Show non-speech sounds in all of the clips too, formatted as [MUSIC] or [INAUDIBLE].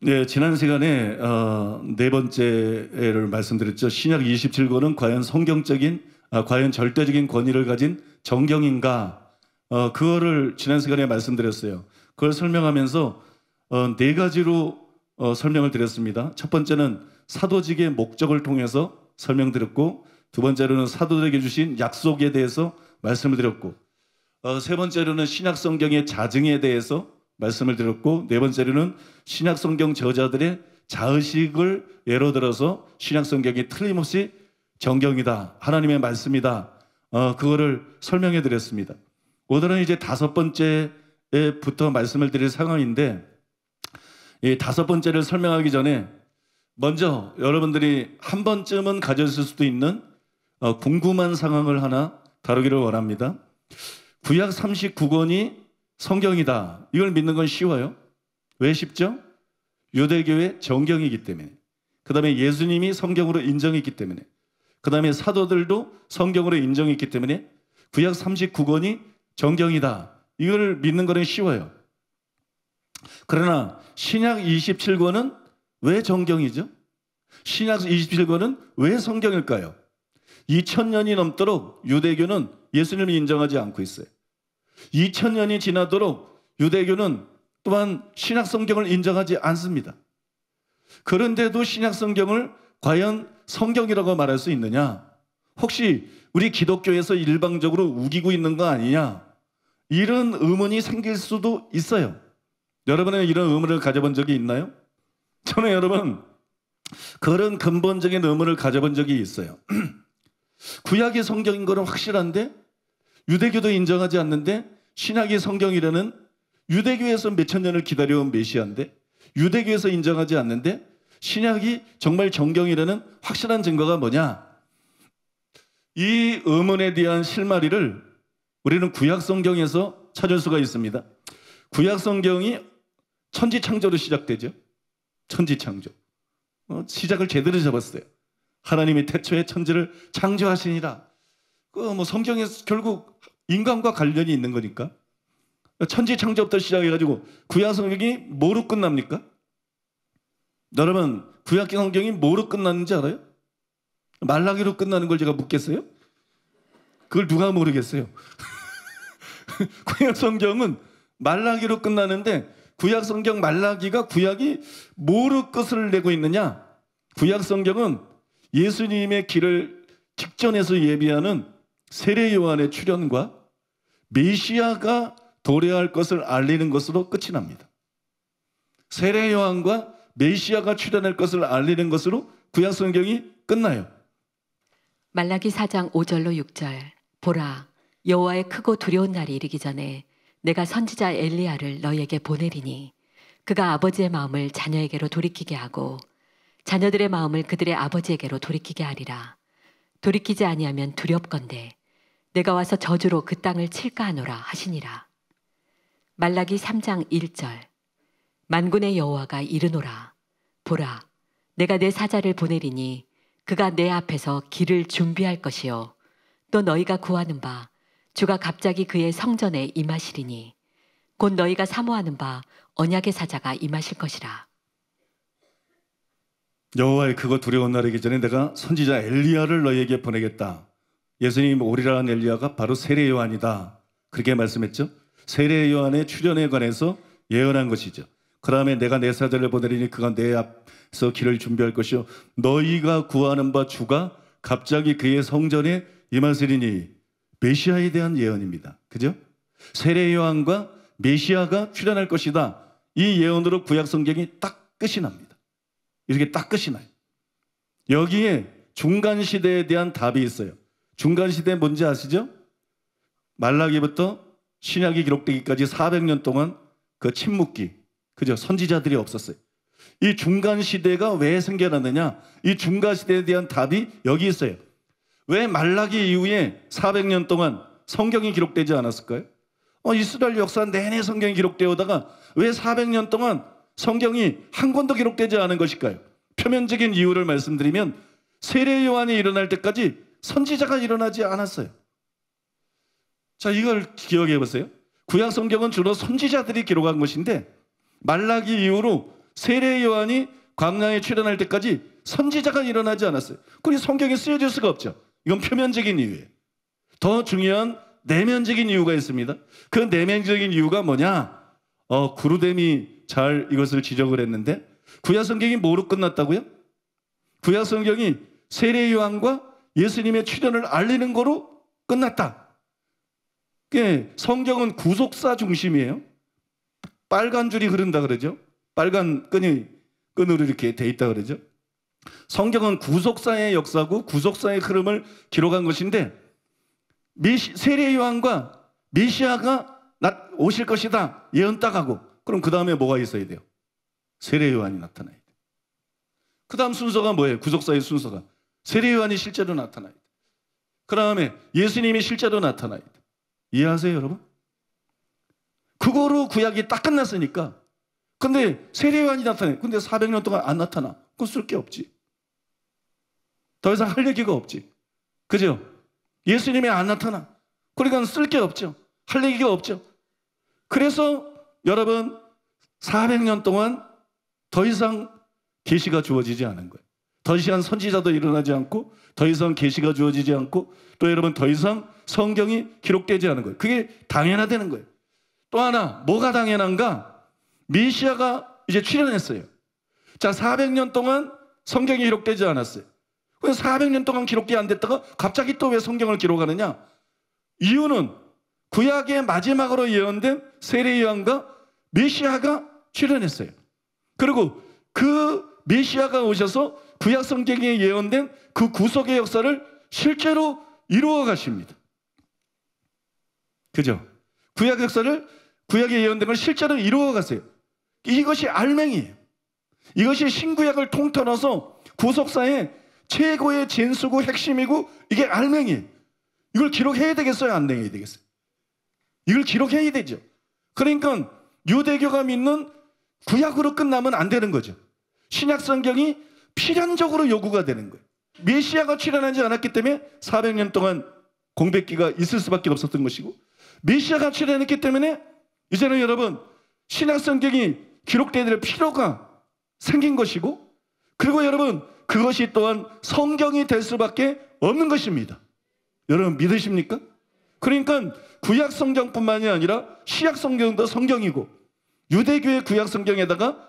네, 지난 시간에 어, 네 번째를 말씀드렸죠. 신약 27권은 과연 성경적인, 아, 과연 절대적인 권위를 가진 정경인가? 어, 그거를 지난 시간에 말씀드렸어요. 그걸 설명하면서 어, 네 가지로 어, 설명을 드렸습니다. 첫 번째는 사도직의 목적을 통해서 설명드렸고, 두 번째로는 사도들에게 주신 약속에 대해서 말씀을 드렸고, 어, 세 번째로는 신약 성경의 자증에 대해서 말씀을 드렸고 네 번째로는 신약 성경 저자들의 자의식을 예로 들어서 신약 성경이 틀림없이 정경이다. 하나님의 말씀이다. 어, 그거를 설명해 드렸습니다. 오늘은 이제 다섯 번째부터 말씀을 드릴 상황인데 이 다섯 번째를 설명하기 전에 먼저 여러분들이 한 번쯤은 가졌을 수도 있는 어, 궁금한 상황을 하나 다루기를 원합니다. 구약 39권이 성경이다. 이걸 믿는 건 쉬워요. 왜 쉽죠? 유대교의 정경이기 때문에. 그 다음에 예수님이 성경으로 인정했기 때문에. 그 다음에 사도들도 성경으로 인정했기 때문에 구약 39권이 정경이다. 이걸 믿는 거는 쉬워요. 그러나 신약 27권은 왜 정경이죠? 신약 27권은 왜 성경일까요? 2000년이 넘도록 유대교는 예수님을 인정하지 않고 있어요. 2000년이 지나도록 유대교는 또한 신약 성경을 인정하지 않습니다. 그런데도 신약 성경을 과연 성경이라고 말할 수 있느냐? 혹시 우리 기독교에서 일방적으로 우기고 있는 거 아니냐? 이런 의문이 생길 수도 있어요. 여러분은 이런 의문을 가져본 적이 있나요? 저는 여러분, 그런 근본적인 의문을 가져본 적이 있어요. [CLEARS THROAT] 구약의 성경인 거는 확실한데 유대교도 인정하지 않는데 신학의 성경이라는 유대교에서 몇 천 년을 기다려온 메시아인데 유대교에서 인정하지 않는데 신약이 정말 정경이라는 확실한 증거가 뭐냐? 이 의문에 대한 실마리를 우리는 구약 성경에서 찾을 수가 있습니다. 구약 성경이 천지 창조로 시작되죠. 천지 창조. 어, 시작을 제대로 잡았어요. 하나님이 태초에 천지를 창조하시니라. 그 뭐 성경에서 결국 인간과 관련이 있는 거니까. 천지 창조부터 시작해가지고 구약 성경이 뭐로 끝납니까? 여러분 구약 성경이 뭐로 끝났는지 알아요? 말라기로 끝나는 걸 제가 묻겠어요? 그걸 누가 모르겠어요? [LAUGHS] 구약 성경은 말라기로 끝나는데 구약 성경 말라기가 구약이 뭐로 끝을 내고 있느냐? 구약 성경은 예수님의 길을 직전에서 예비하는 세례 요한의 출현과 메시아가 도래할 것을 알리는 것으로 끝이 납니다. 세례 요한과 메시아가 출현할 것을 알리는 것으로 구약 성경이 끝나요. 말라기 4장 5절로 6절 보라 여호와의 크고 두려운 날이 이르기 전에 내가 선지자 엘리야를 너에게 보내리니 그가 아버지의 마음을 자녀에게로 돌이키게 하고 자녀들의 마음을 그들의 아버지에게로 돌이키게 하리라 돌이키지 아니하면 두렵건대 내가 와서 저주로 그 땅을 칠까 하노라 하시니라. 말라기 3장 1절 만군의 여호와가 이르노라 보라 내가 내 사자를 보내리니 그가 내 앞에서 길을 준비할 것이요 또 너희가 구하는 바 주가 갑자기 그의 성전에 임하시리니 곧 너희가 사모하는 바 언약의 사자가 임하실 것이라 여호와의 그거 두려운 날이기 전에 내가 선지자 엘리야를 너희에게 보내겠다 예수님 오리라는 엘리야가 바로 세례 요한이다. 그렇게 말씀했죠. 세례 요한의 출현에 관해서 예언한 것이죠. 그 다음에 내가 내 사자를 보내리니 그가 내 앞서 길을 준비할 것이요. 너희가 구하는 바 주가 갑자기 그의 성전에 임하시리니 메시아에 대한 예언입니다. 그죠? 세례 요한과 메시아가 출현할 것이다. 이 예언으로 구약 성경이 딱 끝이 납니다. 이렇게 딱 끝이 나요. 여기에 중간 시대에 대한 답이 있어요. 중간 시대 뭔지 아시죠? 말라기부터 신약이 기록되기까지 400년 동안 그 침묵기, 그죠? 선지자들이 없었어요. 이 중간 시대가 왜 생겨났느냐? 이 중간 시대에 대한 답이 여기 있어요. 왜 말라기 이후에 400년 동안 성경이 기록되지 않았을까요? 어, 이스라엘 역사 내내 성경이 기록되어다가 왜 400년 동안 성경이 한 권도 기록되지 않은 것일까요? 표면적인 이유를 말씀드리면 세례 요한이 일어날 때까지 선지자가 일어나지 않았어요. 자, 이걸 기억해 보세요. 구약 성경은 주로 선지자들이 기록한 것인데 말라기 이후로 세례 요한이 광야에 출현할 때까지 선지자가 일어나지 않았어요. 그리 성경에 쓰여질 수가 없죠. 이건 표면적인 이유예요. 더 중요한 내면적인 이유가 있습니다. 그 내면적인 이유가 뭐냐? 어, 구루댐이 잘 이것을 지적을 했는데 구약 성경이 뭐로 끝났다고요? 구약 성경이 세례 요한과 예수님의 출현을 알리는 거로 끝났다. 예, 성경은 구속사 중심이에요. 빨간 줄이 흐른다 그러죠. 빨간 끈이 끈으로 이렇게 돼 있다 그러죠. 성경은 구속사의 역사고 구속사의 흐름을 기록한 것인데 미시, 세례 요한과 메시아가 오실 것이다 예언 딱 하고 그럼 그 다음에 뭐가 있어야 돼요? 세례 요한이 나타나야 돼요. 그 다음 순서가 뭐예요? 구속사의 순서가 세례 요한이 실제로 나타나요. 그 다음에 예수님이 실제로 나타나요. 이해하세요, 여러분? 그거로 구약이 딱 끝났으니까. 근데 세례 요한이 나타나 근데 400년 동안 안 나타나. 그건 쓸게 없지. 더 이상 할 얘기가 없지. 그죠? 예수님이 안 나타나. 그러니까 쓸 게 없죠. 할 얘기가 없죠. 그래서 여러분 400년 동안 더 이상 계시가 주어지지 않은 거예요. 더 이상 선지자도 일어나지 않고 더 이상 계시가 주어지지 않고 또 여러분 더 이상 성경이 기록되지 않은 거예요. 그게 당연하다는 거예요. 또 하나 뭐가 당연한가? 미시아가 이제 출현했어요. 자, 400년 동안 성경이 기록되지 않았어요. 그 400년 동안 기록이 안 됐다가 갑자기 또 왜 성경을 기록하느냐? 이유는 구약의 마지막으로 예언된 세례요한과 메시아가 출현했어요. 그리고 그 메시아가 오셔서 구약 성경에 예언된 그 구속의 역사를 실제로 이루어 가십니다. 그죠? 구약 역사를 구약에 예언된 걸 실제로 이루어 가세요. 이것이 알맹이에요. 이것이 신구약을 통틀어서 구속사의 최고의 진수고 핵심이고 이게 알맹이에요. 이걸 기록해야 되겠어요? 안 되게 되겠어요? 이걸 기록해야 되죠. 그러니까 유대교가 믿는 구약으로 끝나면 안 되는 거죠. 신약 성경이 필연적으로 요구가 되는 거예요. 메시아가 출현하지 않았기 때문에 400년 동안 공백기가 있을 수밖에 없었던 것이고 메시아가 출현했기 때문에 이제는 여러분 신약성경이 기록되야 될 필요가 생긴 것이고 그리고 여러분 그것이 또한 성경이 될 수밖에 없는 것입니다. 여러분 믿으십니까? 그러니까 구약 성경뿐만이 아니라 시약 성경도 성경이고 유대교의 구약 성경에다가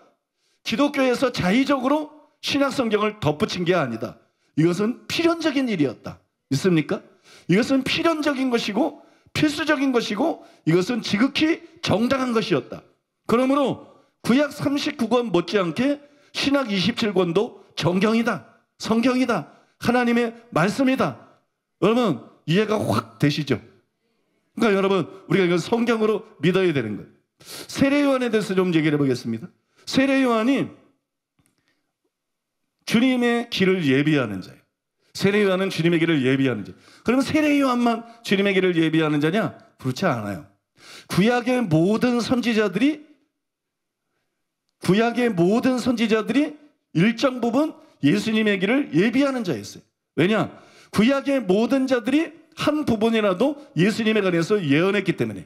기독교에서 자의적으로 신약 성경을 덧붙인 게 아니다. 이것은 필연적인 일이었다. 믿습니까? 이것은 필연적인 것이고 필수적인 것이고 이것은 지극히 정당한 것이었다. 그러므로 구약 39권 못지않게 신학 27권도 정경이다. 성경이다. 하나님의 말씀이다. 여러분 이해가 확 되시죠? 그러니까 여러분 우리가 이건 성경으로 믿어야 되는 거예요. 세례요한에 대해서 좀 얘기를 해보겠습니다. 세례요한이 주님의 길을 예비하는 자예요. 세례요한은 주님의 길을 예비하는 자. 그러면 세례요한만 주님의 길을 예비하는 자냐? 그렇지 않아요. 구약의 모든 선지자들이 구약의 모든 선지자들이 일정 부분 예수님의 길을 예비하는 자였어요. 왜냐? 구약의 모든 자들이 한 부분이라도 예수님에 관해서 예언했기 때문에.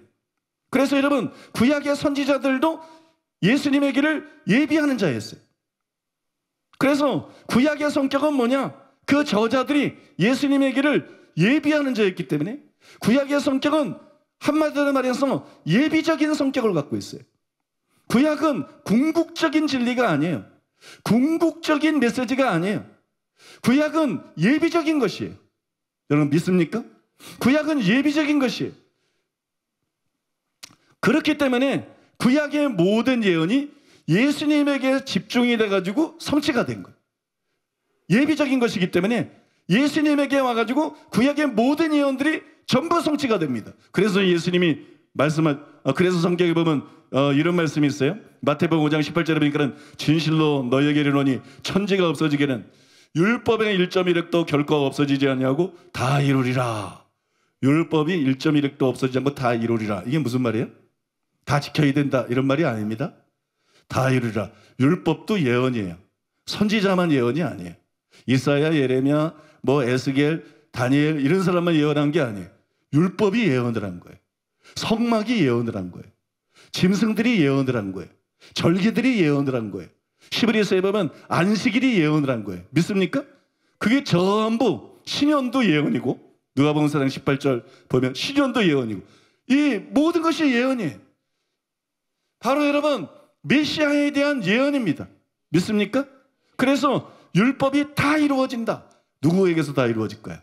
그래서 여러분, 구약의 선지자들도 예수님의 길을 예비하는 자였어요. 그래서 구약의 성격은 뭐냐? 그 저자들이 예수님의 길을 예비하는 자였기 때문에 구약의 성격은 한마디로 말해서 예비적인 성격을 갖고 있어요. 구약은 궁극적인 진리가 아니에요. 궁극적인 메시지가 아니에요. 구약은 예비적인 것이에요. 여러분 믿습니까? 구약은 예비적인 것이에요. 그렇기 때문에 구약의 모든 예언이 예수님에게 집중이 돼가지고 성취가 된 거예요. 예비적인 것이기 때문에 예수님에게 와가지고 구약의 모든 예언들이 전부 성취가 됩니다. 그래서 예수님이 말씀한 어, 그래서 성경에 보면 어, 이런 말씀이 있어요. 마태복음 5장 18절에 보니까는 진실로 너에게 이르노니 천지가 없어지기는 율법의 1.1획도 결코 없어지지 아니고다 이루리라. 율법이 1.1획도 없어지지 않고 다 이루리라. 이게 무슨 말이에요? 다 지켜야 된다 이런 말이 아닙니다. 다이루라 율법도 예언이에요. 선지자만 예언이 아니에요. 이사야, 예레미야, 뭐 에스겔, 다니엘 이런 사람만 예언한 게 아니에요. 율법이 예언을 한 거예요. 성막이 예언을 한 거예요. 짐승들이 예언을 한 거예요. 절개들이 예언을 한 거예요. 시브리서에 에 보면 안식일이 예언을 한 거예요. 믿습니까? 그게 전부 신년도 예언이고 누가복음 4장 18절 보면 신년도 예언이고 이 모든 것이 예언이에요. 바로 여러분 메시아에 대한 예언입니다. 믿습니까? 그래서 율법이 다 이루어진다. 누구에게서 다 이루어질 거야?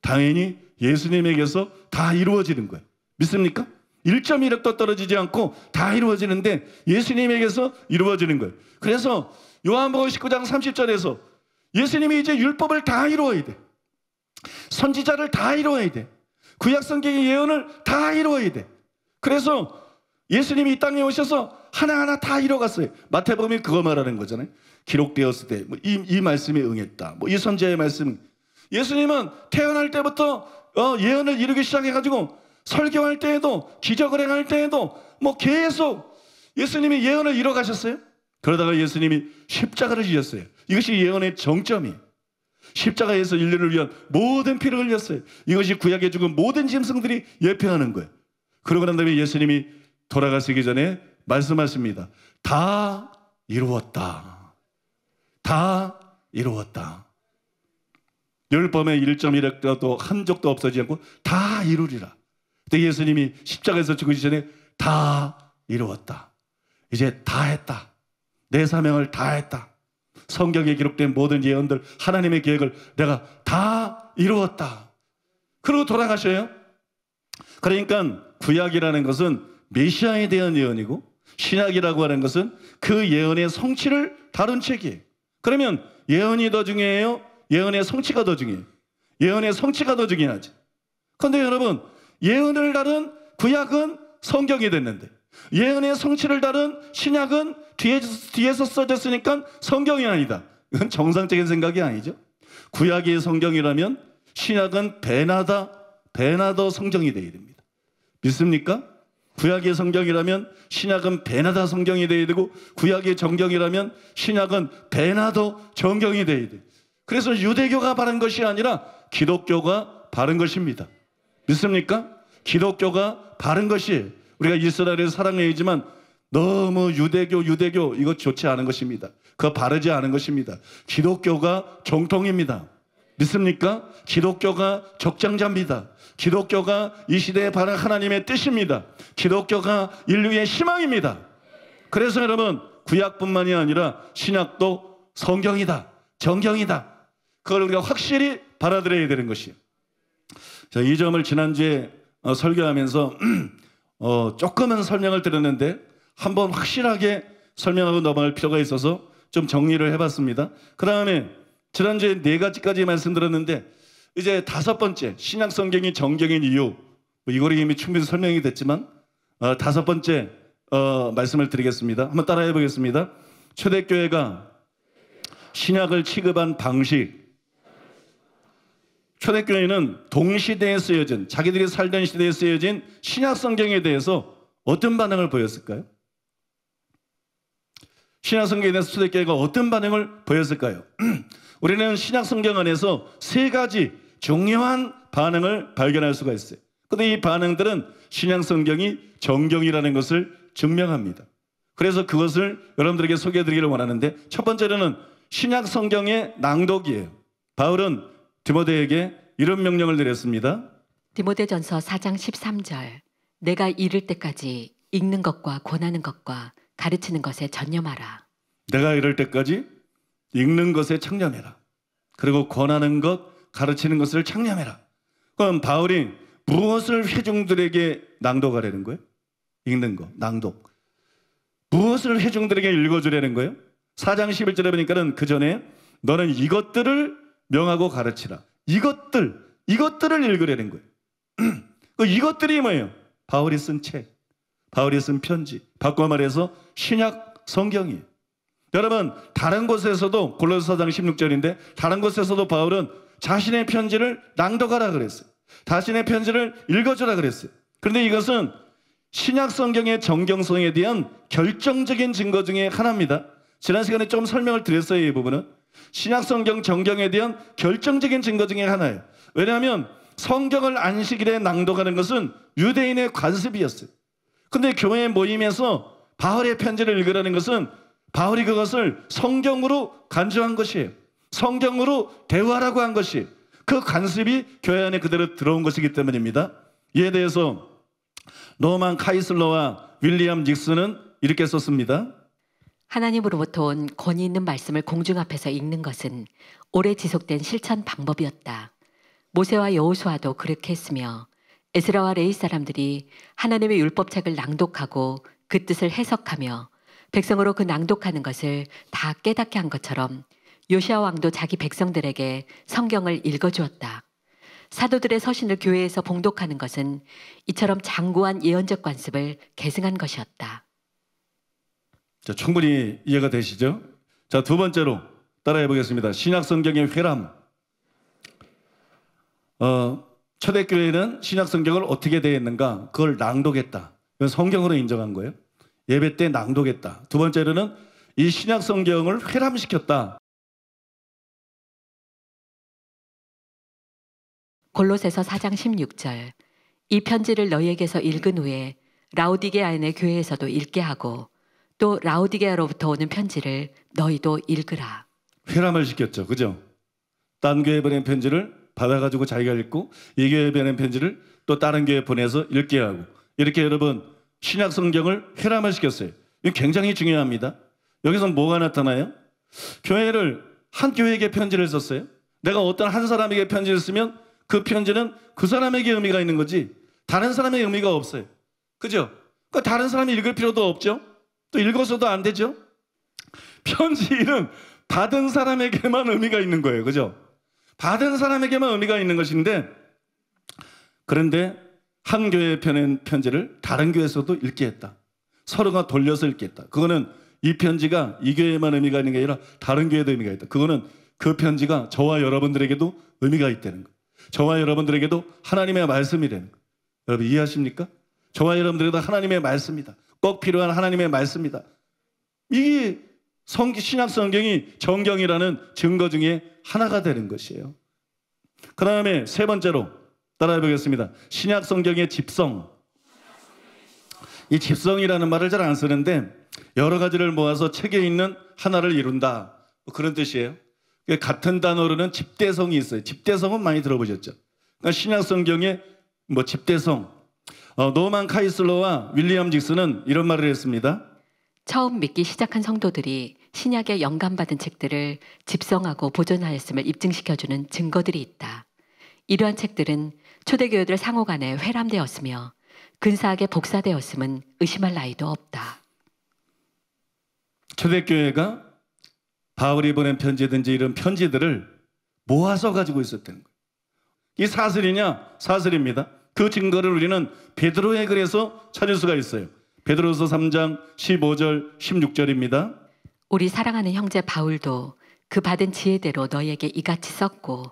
당연히 예수님에게서 다 이루어지는 거예 믿습니까? 1.1획도 떨어지지 않고 다 이루어지는데 예수님에게서 이루어지는 거예요. 그래서 요한복음 19장 30절에서 예수님이 이제 율법을 다 이루어야 돼. 선지자를 다 이루어야 돼. 구약성경의 예언을 다 이루어야 돼. 그래서 예수님이 이 땅에 오셔서 하나하나 다 이뤄갔어요. 마태복이 그거 말하는 거잖아요. 기록되었을 때, 뭐 이, 이 말씀에 응했다. 뭐이선자의 말씀. 예수님은 태어날 때부터 어, 예언을 이루기 시작해가지고 설교할 때에도 기적을 행할 때에도 뭐 계속 예수님이 예언을 이뤄가셨어요. 그러다가 예수님이 십자가를 지셨어요. 이것이 예언의 정점이에요. 십자가에서 인류를 위한 모든 피를 흘렸어요. 이것이 구약에 죽은 모든 짐승들이 예표하는 거예요. 그러고 난 다음에 예수님이 돌아가시기 전에 말씀하십니다. 다 이루었다. 다 이루었다. 열범의 1.1억도 한 적도 없어지지 않고 다 이루리라. 그때 예수님이 십자가에서 죽으시 전에 다 이루었다. 이제 다 했다. 내 사명을 다 했다. 성경에 기록된 모든 예언들, 하나님의 계획을 내가 다 이루었다. 그러고 돌아가셔요. 그러니까 구약이라는 것은 메시아에 대한 예언이고 신학이라고 하는 것은 그 예언의 성취를 다룬 책이에요. 그러면 예언이 더 중요해요? 예언의 성취가 더 중요해요? 예언의 성취가 더 중요하지. 그런데 여러분 예언을 다룬 구약은 성경이 됐는데 예언의 성취를 다룬 신약은 뒤에서, 써졌으니까 성경이 아니다. 이건 정상적인 생각이 아니죠. 구약이 성경이라면 신약은 배나다, 배나더 성경이 되어야 됩니다. 믿습니까? 구약의 성경이라면 신약은 베나다 성경이 되어야 되고 구약의 정경이라면 신약은 베나도 정경이 돼야 돼. 그래서 유대교가 바른 것이 아니라 기독교가 바른 것입니다. 믿습니까? 기독교가 바른 것이 우리가 이스라엘을 사랑해야지만 너무 유대교 유대교 이거 좋지 않은 것입니다. 그거 바르지 않은 것입니다. 기독교가 정통입니다. 믿습니까? 기독교가 적장자입니다. 기독교가 이 시대에 바른 하나님의 뜻입니다. 기독교가 인류의 희망입니다. 그래서 여러분, 구약뿐만이 아니라 신약도 성경이다. 정경이다. 그걸 우리가 확실히 받아들여야 되는 것이에요. 이 점을 지난주에 어, 설교하면서 [CLEARS THROAT] 어, 조금은 설명을 드렸는데 한번 확실하게 설명하고 넘어갈 필요가 있어서 좀 정리를 해봤습니다. 그 다음에 지난주에 네 가지까지 말씀드렸는데 이제 다섯 번째 신약 성경이 정경인 이유 뭐 이거를 이미 충분히 설명이 됐지만 어, 다섯 번째 어, 말씀을 드리겠습니다. 한번 따라해 보겠습니다. 초대교회가 신약을 취급한 방식 초대교회는 동시대에 쓰여진 자기들이 살던 시대에 쓰여진 신약 성경에 대해서 어떤 반응을 보였을까요? 신약 성경에 대해서 초대교회가 어떤 반응을 보였을까요? [CLEARS THROAT] 우리는 신약 성경 안에서 세 가지 중요한 반응을 발견할 수가 있어요. 근데 이 반응들은 신약 성경이 정경이라는 것을 증명합니다. 그래서 그것을 여러분들에게 소개해 드리기를 원하는데 첫 번째로는 신약 성경의 낭독이에요. 바울은 디모데에게 이런 명령을 내렸습니다. 디모데전서 4장 13절 내가 이를 때까지 읽는 것과 권하는 것과 가르치는 것에 전념하라. 내가 이럴 때까지 읽는 것에 창념해라. 그리고 권하는 것, 가르치는 것을 창념해라. 그럼 바울이 무엇을 회중들에게 낭독하려는 거예요? 읽는 거, 낭독. 무엇을 회중들에게 읽어주라는 거예요? 4장 11절에 보니까는 그 전에 너는 이것들을 명하고 가르치라. 이것들, 이것들을 읽으라는 거예요. [CLEARS THROAT] 그 이것들이 뭐예요? 바울이 쓴 책, 바울이 쓴 편지. 바꿔 말해서 신약 성경이에요. 여러분 다른 곳에서도 골로새 4장 16절인데 다른 곳에서도 바울은 자신의 편지를 낭독하라 그랬어요. 자신의 편지를 읽어주라 그랬어요. 그런데 이것은 신약 성경의 정경성에 대한 결정적인 증거 중에 하나입니다. 지난 시간에 좀 설명을 드렸어요, 이 부분은. 신약 성경 정경에 대한 결정적인 증거 중에 하나예요. 왜냐하면 성경을 안식일에 낭독하는 것은 유대인의 관습이었어요. 그런데 교회 모임에서 바울의 편지를 읽으라는 것은 바울이 그것을 성경으로 간주한것이 성경으로 대화라고 한 것이 그간습이 교회 안에 그대로 들어온 것이기 때문입니다. 이에 대해서 노만 카이슬러와 윌리엄 닉슨은 이렇게 썼습니다. 하나님으로부터 온 권위 있는 말씀을 공중 앞에서 읽는 것은 오래 지속된 실천 방법이었다. 모세와 여호수아도 그렇게 했으며 에스라와 레이 사람들이 하나님의 율법책을 낭독하고 그 뜻을 해석하며 백성으로 그 낭독하는 것을 다 깨닫게 한 것처럼 요시아 왕도 자기 백성들에게 성경을 읽어 주었다. 사도들의 서신을 교회에서 봉독하는 것은 이처럼 장구한 예언적 관습을 계승한 것이었다. 자, 충분히 이해가 되시죠? 자, 두 번째로 따라해 보겠습니다. 신약 성경의 회람. 어, 초대교회는 신약 성경을 어떻게 대했는가? 그걸 낭독했다. 이건 성경으로 인정한 거예요. 예배 때 낭독했다. 두 번째로는 이 신약 성경을 회람시켰다. 골로새서 4장 16절 이 편지를 너희에게서 읽은 후에 라우디게아인의 교회에서도 읽게 하고 또 라우디게아로부터 오는 편지를 너희도 읽으라. 회람을 시켰죠. 그죠? 딴 교회 보낸 편지를 받아가지고 자기가 읽고 이 교회 보낸 편지를 또 다른 교회 보내서 읽게 하고 이렇게 여러분 신약 성경을 쾌람을시켰어요이 굉장히 중요합니다. 여기서 뭐가 나타나요? 교회를 한 교회에게 편지를 썼어요. 내가 어떤 한 사람에게 편지를 쓰면 그 편지는 그 사람에게 의미가 있는 거지 다른 사람의 의미가 없어요. 그죠? 그 다른 사람이 읽을 필요도 없죠. 또 읽어서도 안 되죠. 편지는 받은 사람에게만 의미가 있는 거예요. 그죠? 받은 사람에게만 의미가 있는 것인데 그런데 한 교회에 펴낸 편지를 다른 교회에서도 읽게 했다. 서로가 돌려서 읽게했다 그거는 이 편지가 이 교회에만 의미가 있는 게 아니라 다른 교회도 의미가 있다. 그거는 그 편지가 저와 여러분들에게도 의미가 있다는 거. 저와 여러분들에게도 하나님의 말씀이되는 거. 여러분 이해하십니까? 저와 여러분들에게도 하나님의 말씀이다. 꼭 필요한 하나님의 말씀이다. 이게 성, 신약 성경이 정경이라는 증거 중에 하나가 되는 것이에요. 그 다음에 세 번째로 따라해 보겠습니다. 신약 성경의 집성. 이 집성이라는 말을 잘 안 쓰는데 여러 가지를 모아서 책에 있는 하나를 이룬다. 뭐 그런 뜻이에요. 그 같은 단어로는 집대성이 있어요. 집대성은 많이 들어보셨죠. 그러니까 신약 성경의 뭐 집대성. 어, 노만 카이슬러와 윌리엄 직스는 이런 말을 했습니다. 처음 믿기 시작한 성도들이 신약에 영감받은 책들을 집성하고 보존하였음을 입증시켜주는 증거들이 있다. 이러한 책들은 초대교회들 상호 간에 회람되었으며 근사하게 복사되었음은 의심할 나이도 없다. 초대교회가 바울이 보낸 편지든지 이런 편지들을 모아서 가지고 있었다 거예요. 이 사슬이냐? 사슬입니다. 그 증거를 우리는 베드로의 글에서 찾을 수가 있어요. 베드로서 3장 15절 16절입니다. 우리 사랑하는 형제 바울도 그 받은 지혜대로 너에게 이같이 썼고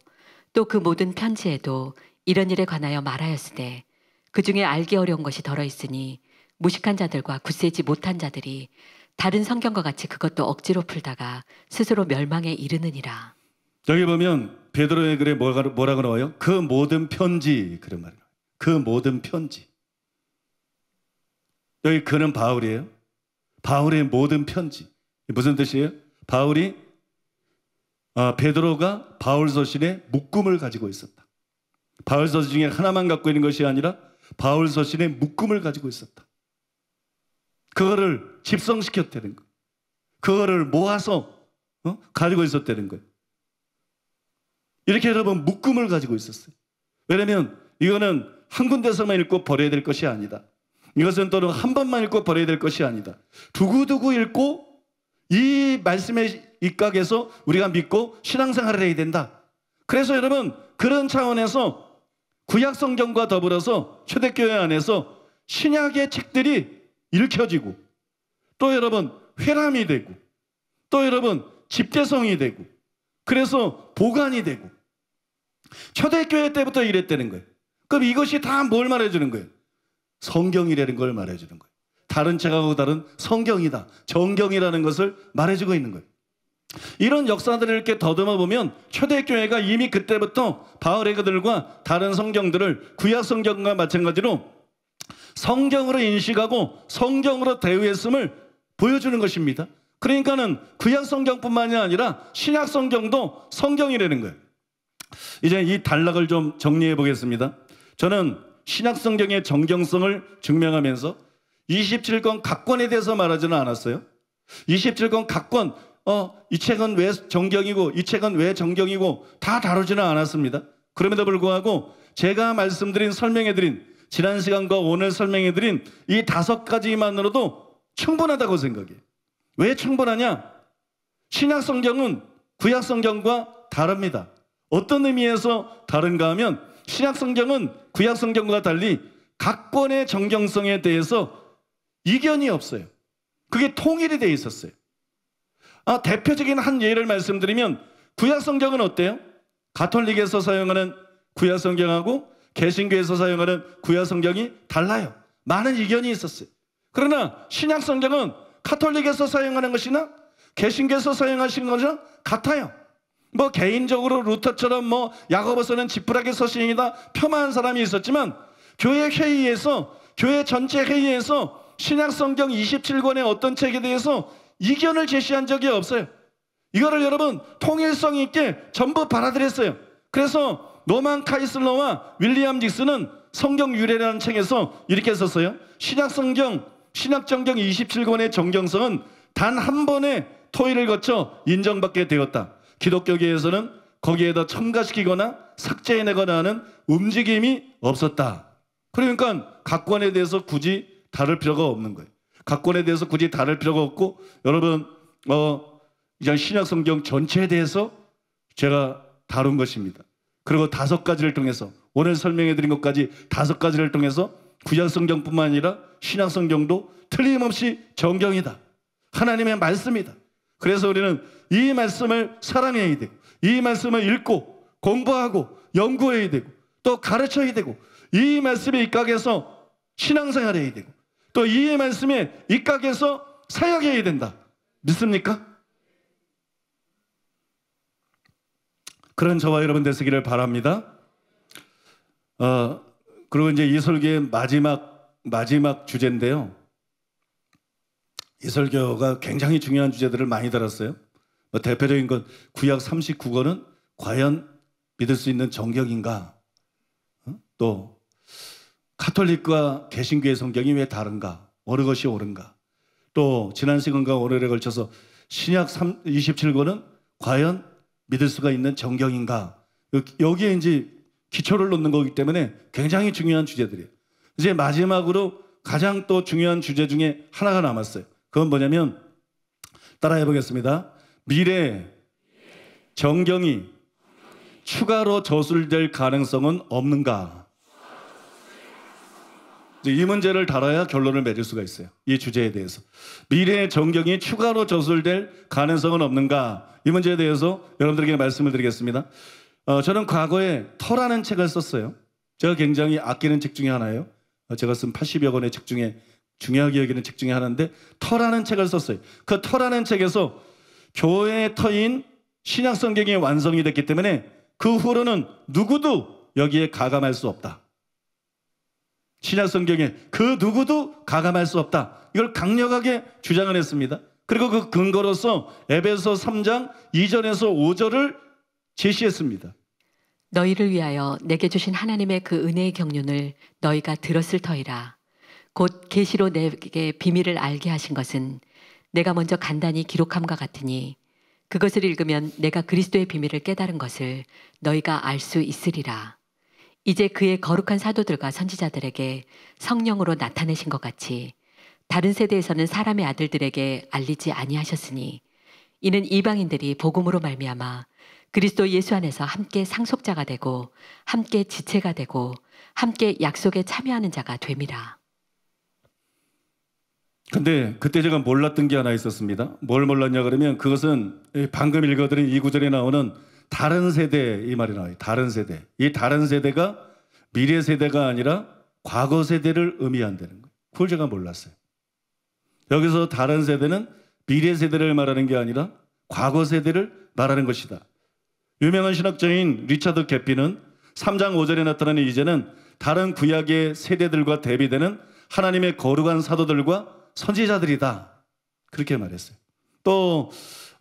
또그 모든 편지에도 이런 일에 관하여 말하였으되 그 중에 알기 어려운 것이 덜어 있으니 무식한 자들과 굳세지 못한 자들이 다른 성경과 같이 그것도 억지로 풀다가 스스로 멸망에 이르느니라. 여기 보면 베드로의 글에 뭐라, 뭐라고 나와요? 그 모든 편지 그런 말이에요. 그 모든 편지. 여기 그는 바울이에요. 바울의 모든 편지. 무슨 뜻이에요? 바울이 아, 베드로가 바울 서신의 묶음을 가지고 있었다. 바울 서신 중에 하나만 갖고 있는 것이 아니라 바울 서신의 묶음을 가지고 있었다. 그거를 집성시켰다는 거. 그거를 모아서 어? 가지고 있었다는 거예요. 이렇게 여러분 묶음을 가지고 있었어요. 왜냐하면 이거는 한 군데서만 읽고 버려야 될 것이 아니다. 이것은 또는 한 번만 읽고 버려야 될 것이 아니다. 두고두고 읽고 이 말씀의 입각해서 우리가 믿고 신앙생활을 해야 된다. 그래서 여러분 그런 차원에서 구약 성경과 더불어서 초대교회 안에서 신약의 책들이 읽혀지고 또 여러분 회람이 되고 또 여러분 집대성이 되고 그래서 보관이 되고 초대교회 때부터 이랬다는 거예요. 그럼 이것이 다 뭘 말해주는 거예요? 성경이라는 걸 말해주는 거예요. 다른 책하고 다른 성경이다. 정경이라는 것을 말해주고 있는 거예요. 이런 역사들을 이렇게 더듬어 보면 초대교회가 이미 그때부터 바울의 그들과 다른 성경들을 구약 성경과 마찬가지로 성경으로 인식하고 성경으로 대우했음을 보여주는 것입니다. 그러니까는 구약 성경뿐만이 아니라 신약 성경도 성경이라는 거예요. 이제 이 단락을 좀 정리해 보겠습니다. 저는 신약 성경의 정경성을 증명하면서 27권 각권에 대해서 말하지는 않았어요. 27권 각권 어, 이 책은 왜 정경이고 이 책은 왜 정경이고 다 다루지는 않았습니다. 그럼에도 불구하고 제가 말씀드린 설명해드린 지난 시간과 오늘 설명해드린 이 다섯 가지만으로도 충분하다고 생각해요. 왜 충분하냐? 신약 성경은 구약 성경과 다릅니다. 어떤 의미에서 다른가 하면 신약 성경은 구약 성경과 달리 각 권의 정경성에 대해서 이견이 없어요. 그게 통일이 돼 있었어요. 아, 대표적인 한 예를 말씀드리면 구약 성경은 어때요? 가톨릭에서 사용하는 구약 성경하고 개신교에서 사용하는 구약 성경이 달라요. 많은 이견이 있었어요. 그러나 신약 성경은 카톨릭에서 사용하는 것이나 개신교에서 사용하시 것이랑 같아요. 뭐 개인적으로 루터처럼 뭐 야고보서는 지푸라기 서신이다 폄하한 사람이 있었지만 교회 회의에서 교회 전체 회의에서 신약성경 27권의 어떤 책에 대해서 이견을 제시한 적이 없어요. 이거를 여러분 통일성 있게 전부 받아들였어요. 그래서 노만 카이슬러와 윌리엄 닉스는 성경 유래라는 책에서 이렇게 썼어요. 신약 성경, 신약 정경 27권의 정경성은 단 한 번의 토의를 거쳐 인정받게 되었다. 기독교계에서는 거기에다 첨가시키거나 삭제해내거나 하는 움직임이 없었다. 그러니까 각권에 대해서 굳이 다룰 필요가 없는 거예요. 각권에 대해서 굳이 다룰 필요가 없고 여러분 어 이제 신약 성경 전체에 대해서 제가 다룬 것입니다. 그리고 다섯 가지를 통해서 오늘 설명해 드린 것까지 다섯 가지를 통해서 구약 성경뿐만 아니라 신약 성경도 틀림없이 정경이다. 하나님의 말씀이다. 그래서 우리는 이 말씀을 사랑해야 되고 이 말씀을 읽고 공부하고 연구해야 되고 또 가르쳐야 되고 이 말씀에 입각해서 신앙생활 해야 되고 또이 말씀에 입각해서 사역해야 된다. 믿습니까? 그런 저와 여러분 되시기를 바랍니다. 어, 그리고 이제 이 설교의 마지막, 마지막 주제인데요. 이 설교가 굉장히 중요한 주제들을 많이 다뤘어요. 뭐 대표적인 건 구약 39권은 과연 믿을 수 있는 정경인가? 어? 또 카톨릭과 개신교의 성경이 왜 다른가? 어느 것이 옳은가? 또 지난 시간과 오늘에 걸쳐서 신약 3, 27권은 과연 믿을 수가 있는 정경인가? 여기에 이제 기초를 놓는 거기 때문에 굉장히 중요한 주제들이에요. 이제 마지막으로 가장 또 중요한 주제 중에 하나가 남았어요. 그건 뭐냐면 따라해 보겠습니다. 미래 정경이 추가로 저술될 가능성은 없는가? 이 문제를 다뤄야 결론을 맺을 수가 있어요. 이 주제에 대해서. 미래의 전경이 추가로 저술될 가능성은 없는가? 이 문제에 대해서 여러분들에게 말씀을 드리겠습니다. 어, 저는 과거에 터라는 책을 썼어요. 제가 굉장히 아끼는 책 중에 하나예요. 어, 제가 쓴 80여 권의 책 중에 중요하게 여기는 책 중에 하나인데 터라는 책을 썼어요. 그 터라는 책에서 교회의 터인 신약성경이 완성이 됐기 때문에 그 후로는 누구도 여기에 가감할 수 없다. 신약 성경에 그 누구도 가감할 수 없다. 이걸 강력하게 주장을 했습니다. 그리고 그 근거로서 에베소 3장 2절에서 5절을 제시했습니다. 너희를 위하여 내게 주신 하나님의 그 은혜의 경륜을 너희가 들었을 터이라. 곧 계시로 내게 비밀을 알게 하신 것은 내가 먼저 간단히 기록함과 같으니 그것을 읽으면 내가 그리스도의 비밀을 깨달은 것을 너희가 알 수 있으리라. 이제 그의 거룩한 사도들과 선지자들에게 성령으로 나타내신 것 같이 다른 세대에서는 사람의 아들들에게 알리지 아니하셨으니 이는 이방인들이 복음으로 말미암아 그리스도 예수 안에서 함께 상속자가 되고 함께 지체가 되고 함께 약속에 참여하는 자가 됨이라. 근데 그때 제가 몰랐던 게 하나 있었습니다. 뭘 몰랐냐 그러면 그것은 방금 읽어드린 이 구절에 나오는 다른 세대 이 말이 나와요. 다른 세대. 이 다른 세대가 미래 세대가 아니라 과거 세대를 의미한다는 거예요. 그걸 제가 몰랐어요. 여기서 다른 세대는 미래 세대를 말하는 게 아니라 과거 세대를 말하는 것이다. 유명한 신학자인 리차드 개피는 3장 5절에 나타나는 이제는 다른 구약의 세대들과 대비되는 하나님의 거룩한 사도들과 선지자들이다. 그렇게 말했어요. 또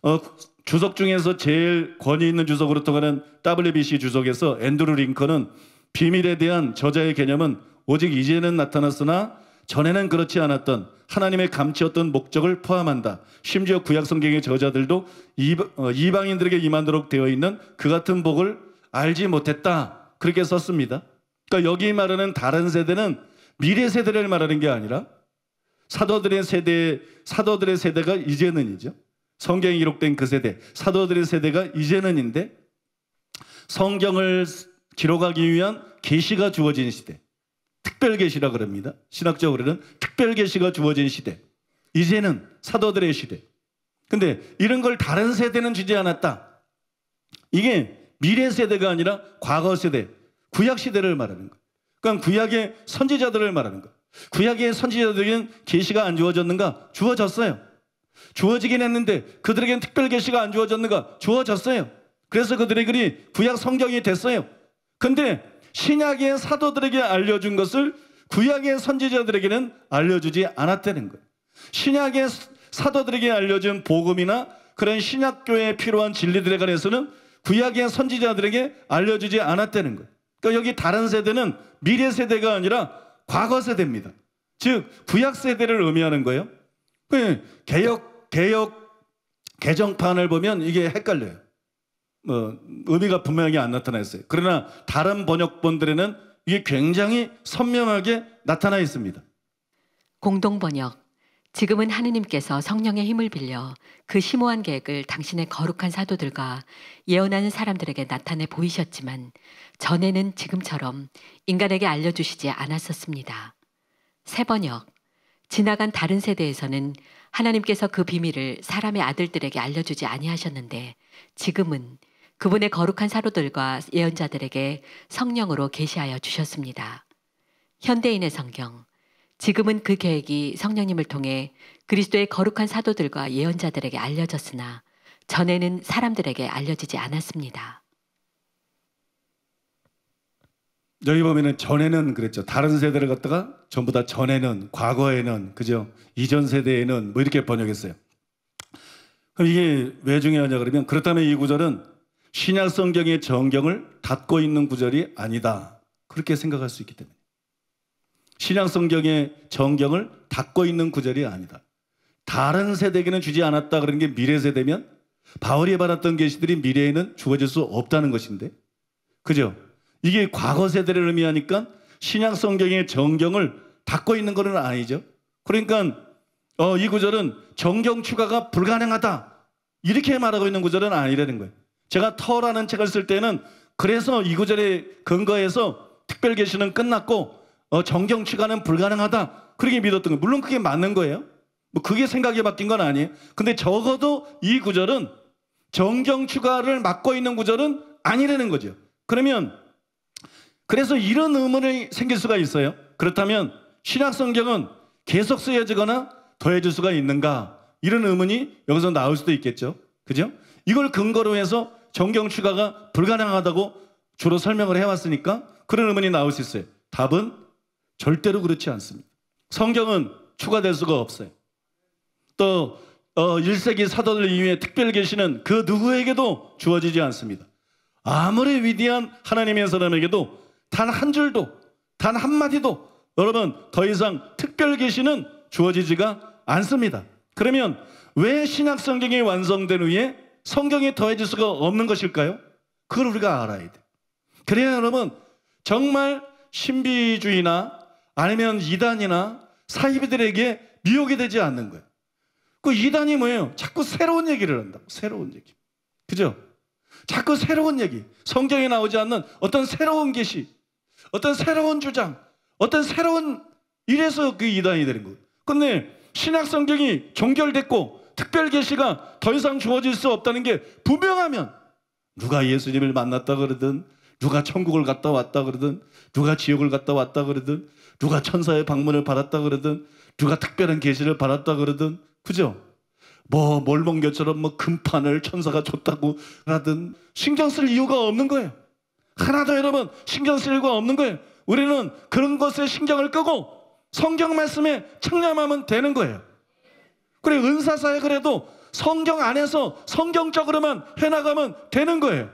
어, 주석 중에서 제일 권위 있는 주석으로 통하는 WBC 주석에서 앤드루 링컨은 비밀에 대한 저자의 개념은 오직 이제는 나타났으나 전에는 그렇지 않았던 하나님의 감치였던 목적을 포함한다. 심지어 구약 성경의 저자들도 이방, 어, 인들에게 임하도록 되어 있는 그 같은 복을 알지 못했다. 그렇게 썼습니다. 그러니까 여기 말하는 다른 세대는 미래 세대를 말하는 게 아니라 사도들의 세대 사도들의 세대가 이제는이죠. 성경이 기록된 그 세대, 사도들의 세대가 이제는인데 성경을 기록하기 위한 계시가 주어진 시대. 특별 계시라 그럽니다. 신학적으로는 특별 계시가 주어진 시대. 이제는 사도들의 시대. 근데 이런 걸 다른 세대는 주지 않았다. 이게 미래 세대가 아니라 과거 세대, 구약 시대를 말하는 거 그러니까 구약의 선지자들을 말하는 거 구약의 선지자들에게는 계시가 안 주어졌는가? 주어졌어요. 주어지긴 했는데 그들에게는 특별 계시가 안 주어졌는가? 주어졌어요. 그래서 그들의 글이 구약 성경이 됐어요. 근데 신약의 사도들에게 알려준 것을 구약의 선지자들에게는 알려주지 않았다는 거예요. 신약의 사도들에게 알려준 복음이나 그런 신약교에 필요한 진리들에 관해서는 구약의 선지자들에게 알려주지 않았다는 거예요. 그러니까 여기 다른 세대는 미래 세대가 아니라 과거 세대입니다. 즉 구약 세대를 의미하는 거예요. 예, 개혁 개혁 개정판을 보면 이게 헷갈려요. 뭐 의미가 분명히 안 나타나 있어요. 그러나 다른 번역본들에는 이게 굉장히 선명하게 나타나 있습니다. 공동 번역. 지금은 하느님께서 성령의 힘을 빌려 그 심오한 계획을 당신의 거룩한 사도들과 예언하는 사람들에게 나타내 보이셨지만 전에는 지금처럼 인간에게 알려주시지 않았었습니다. 세 번역. 지나간 다른 세대에서는 하나님께서 그 비밀을 사람의 아들들에게 알려주지 아니하셨는데 지금은 그분의 거룩한 사도들과 예언자들에게 성령으로 계시하여 주셨습니다. 현대인의 성경. 지금은 그 계획이 성령님을 통해 그리스도의 거룩한 사도들과 예언자들에게 알려졌으나 전에는 사람들에게 알려지지 않았습니다. 여기 보면은 전에는 그랬죠. 다른 세대를 갖다가 전부 다 전에는, 과거에는, 그죠? 이전 세대에는 뭐 이렇게 번역했어요. 그럼 이게 왜 중요하냐 그러면 그렇다면 이 구절은 신약 성경의 정경을 닫고 있는 구절이 아니다. 그렇게 생각할 수 있기 때문에. 신약 성경의 정경을 닫고 있는 구절이 아니다. 다른 세대에게는 주지 않았다 그런 게 미래 세대면 바울이 받았던 계시들이 미래에는 주어질 수 없다는 것인데. 그죠? 이게 과거 세대를 의미하니까 신약 성경의 정경을 닫고 있는 것은 아니죠. 그러니까 어, 이 구절은 정경 추가가 불가능하다. 이렇게 말하고 있는 구절은 아니라는 거예요. 제가 터라는 책을 쓸 때는 그래서 이 구절에 근거해서 특별 계시는 끝났고 어, 정경 추가는 불가능하다. 그렇게 믿었던 거예요. 물론 그게 맞는 거예요. 뭐 그게 생각이 바뀐 건 아니에요. 근데 적어도 이 구절은 정경 추가를 막고 있는 구절은 아니라는 거죠. 그러면 그래서 이런 의문이 생길 수가 있어요. 그렇다면 신약 성경은 계속 쓰여지거나 더해질 수가 있는가? 이런 의문이 여기서 나올 수도 있겠죠. 그죠? 이걸 근거로 해서 정경 추가가 불가능하다고 주로 설명을 해왔으니까 그런 의문이 나올 수 있어요. 답은 절대로 그렇지 않습니다. 성경은 추가될 수가 없어요. 또 어, 1세기 사도들 이후에 특별 계시는 그 누구에게도 주어지지 않습니다. 아무리 위대한 하나님의 사람에게도 단한 줄도, 단 한마디도 여러분 더 이상 특별 계시는 주어지지가 않습니다. 그러면 왜 신약 성경이 완성된 후에 성경이 더해질 수가 없는 것일까요? 그걸 우리가 알아야 돼. 그래야 여러분 정말 신비주의나 아니면 이단이나 사이비들에게 미혹이 되지 않는 거예요. 그 이단이 뭐예요? 자꾸 새로운 얘기를 한다고. 새로운 얘기. 그죠? 자꾸 새로운 얘기. 성경에 나오지 않는 어떤 새로운 계시. 어떤 새로운 주장, 어떤 새로운 일에서그 이단이 되는 거예요. 데 신약 성경이 종결됐고 특별 계시가 더 이상 주어질 수 없다는 게 분명하면 누가 예수님을 만났다 그러든 누가 천국을 갔다 왔다 그러든 누가 지옥을 갔다 왔다 그러든 누가 천사의 방문을 받았다 그러든 누가 특별한 계시를 받았다 그러든 그죠? 뭐 몰몬교처럼 뭐 금판을 천사가 줬다고 하든 신경 쓸 이유가 없는 거예요. 하나도 여러분 신경 쓸 일과 없는 거예요. 우리는 그런 것에 신경을 끄고 성경 말씀에 청렴하면 되는 거예요. 그래 은사사에 그래도 성경 안에서 성경적으로만 해나가면 되는 거예요.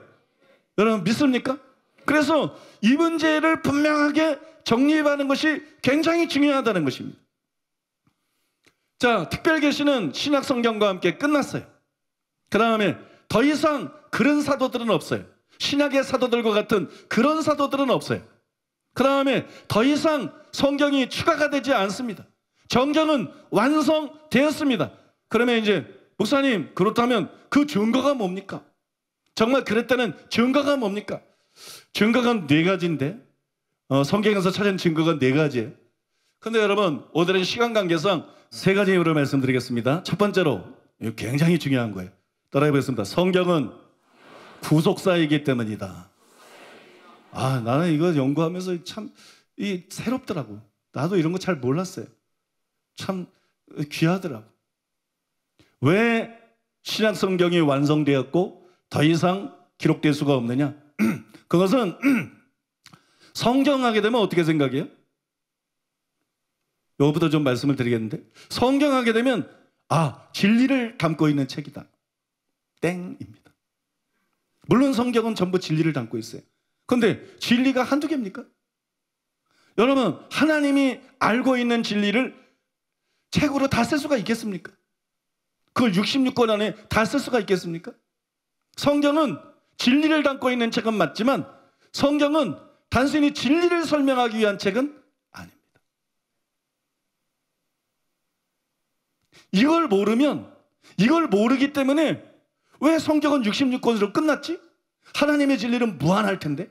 여러분 믿습니까? 그래서 이 문제를 분명하게 정리해가는 것이 굉장히 중요하다는 것입니다. 자, 특별 계시는 신약 성경과 함께 끝났어요. 그 다음에 더 이상 그런 사도들은 없어요. 신약의 사도들과 같은 그런 사도들은 없어요. 그 다음에 더 이상 성경이 추가가 되지 않습니다. 정경은 완성되었습니다. 그러면 이제 목사님 그렇다면 그 증거가 뭡니까? 정말 그랬다는 증거가 뭡니까? 증거가 네 가지인데 어, 성경에서 찾은 증거가 네 가지예요. 근데 여러분 오늘은 시간 관계상 세 가지로 이유 말씀드리겠습니다. 첫 번째로 굉장히 중요한 거예요. 따라해보겠습니다. 성경은 구속사이기 때문이다. 아, 나는 이거 연구하면서 참, 이, 새롭더라고. 나도 이런 거 잘 몰랐어요. 참 귀하더라고. 왜 신약 성경이 완성되었고 더 이상 기록될 수가 없느냐? [CLEARS THROAT] 그것은 [CLEARS THROAT] 성경하게 되면 어떻게 생각해요? 요거부터 좀 말씀을 드리겠는데 성경하게 되면 아 진리를 담고 있는 책이다 땡입니다 물론 성경은 전부 진리를 담고 있어요. 그런데 진리가 한두 개입니까? 여러분, 하나님이 알고 있는 진리를 책으로 다 쓸 수가 있겠습니까? 그걸 66권 안에 다 쓸 수가 있겠습니까? 성경은 진리를 담고 있는 책은 맞지만 성경은 단순히 진리를 설명하기 위한 책은 아닙니다. 이걸 모르면 이걸 모르기 때문에 왜 성경은 66권으로 끝났지? 하나님의 진리는 무한할 텐데?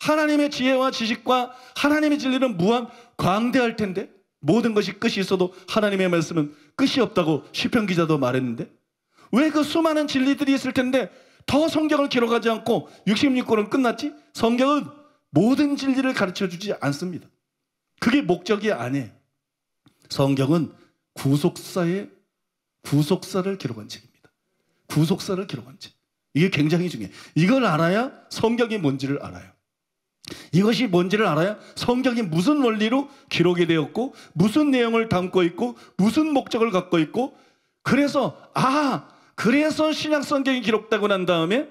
하나님의 지혜와 지식과 하나님의 진리는 무한 광대할 텐데? 모든 것이 끝이 있어도 하나님의 말씀은 끝이 없다고 시편 기자도 말했는데 왜 그 수많은 진리들이 있을 텐데 더 성경을 기록하지 않고 66권은 끝났지? 성경은 모든 진리를 가르쳐 주지 않습니다. 그게 목적이 아니에요. 성경은 구속사의 구속사를 기록한 책. 구속사를 기록한지. 이게 굉장히 중요해. 이걸 알아야 성경이 뭔지를 알아요. 이것이 뭔지를 알아야 성경이 무슨 원리로 기록이 되었고, 무슨 내용을 담고 있고, 무슨 목적을 갖고 있고, 그래서, 아, 그래서 신약성경이 기록되고 난 다음에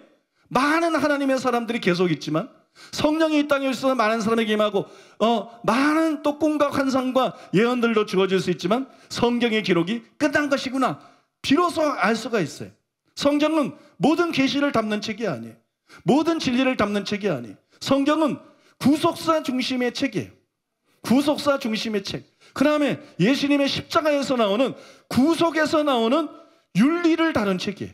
많은 하나님의 사람들이 계속 있지만, 성령이 이 땅에 있어서 많은 사람에게 임하고 어, 많은 또 꿈과 환상과 예언들도 주어질 수 있지만 성경의 기록이 끝난 것이구나 비로소 알 수가 있어요. 성경은 모든 계시를 담는 책이 아니에요. 모든 진리를 담는 책이 아니에요. 성경은 구속사 중심의 책이에요. 구속사 중심의 책. 그 다음에 예수님의 십자가에서 나오는 구속에서 나오는 윤리를 다룬 책이에요.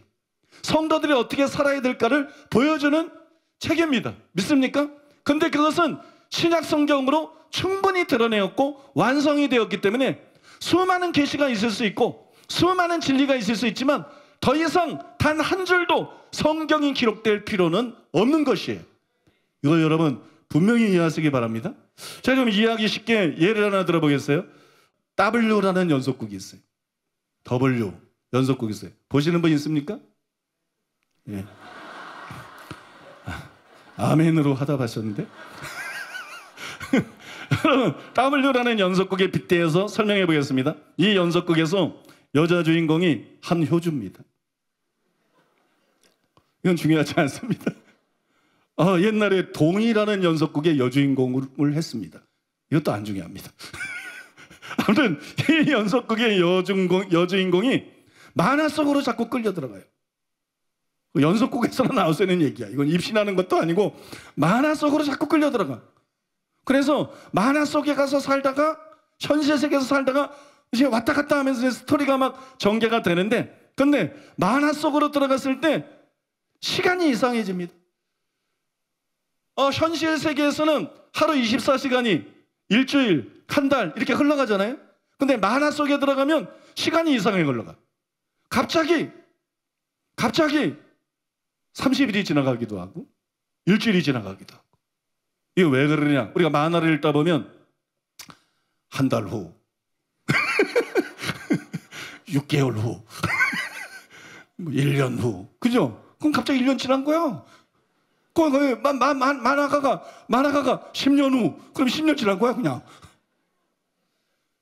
성도들이 어떻게 살아야 될까를 보여주는 책입니다. 믿습니까? 근데 그것은 신약 성경으로 충분히 드러내었고 완성이 되었기 때문에 수많은 계시가 있을 수 있고 수많은 진리가 있을 수 있지만 더 이상 단 한 줄도 성경이 기록될 필요는 없는 것이에요. 이거 여러분 분명히 이해하시기 바랍니다. 제가 좀 이해하기 쉽게 예를 하나 들어보겠어요. W라는 연속국이 있어요. W 연속국이 있어요. 보시는 분 있습니까? 예. 아, 아멘으로 하다 가셨는데? [LAUGHS] 여러분, W라는 연속극에 빗대어서 설명해 보겠습니다. 이 연속극에서 여자 주인공이 한 효주입니다. 이건 중요하지 않습니다. 아, 옛날에 동이라는 연속극의 여주인공을 했습니다. 이것도 안 중요합니다. [LAUGHS] 아무튼 이 연속극의 여주인공, 여주인공이 만화 속으로 자꾸 끌려 들어가요. 그 연속극에서나 나는 얘기야. 이건 입신하는 것도 아니고 만화 속으로 자꾸 끌려 들어가. 그래서 만화 속에 가서 살다가 현실 세계에서 살다가 이제 왔다 갔다 하면서 스토리가 막 전개가 되는데 근데 만화 속으로 들어갔을 때 시간이 이상해집니다. 어, 현실 세계에서는 하루 24시간이 일주일, 한 달 이렇게 흘러가잖아요. 근데 만화 속에 들어가면 시간이 이상하게 흘러가. 갑자기 갑자기 30일이 지나가기도 하고 일주일이 지나가기도 하고. 이게 왜 그러냐? 우리가 만화를 읽다 보면 한 달 후, 6개월 [LAUGHS] 후, 1년 [LAUGHS] 뭐 후. 그죠? 그럼 갑자기 1년 지난 거야. 그, 만, 만, 만, 만화가가, 만화가가 10년 후, 그럼 10년 지난 거야, 그냥.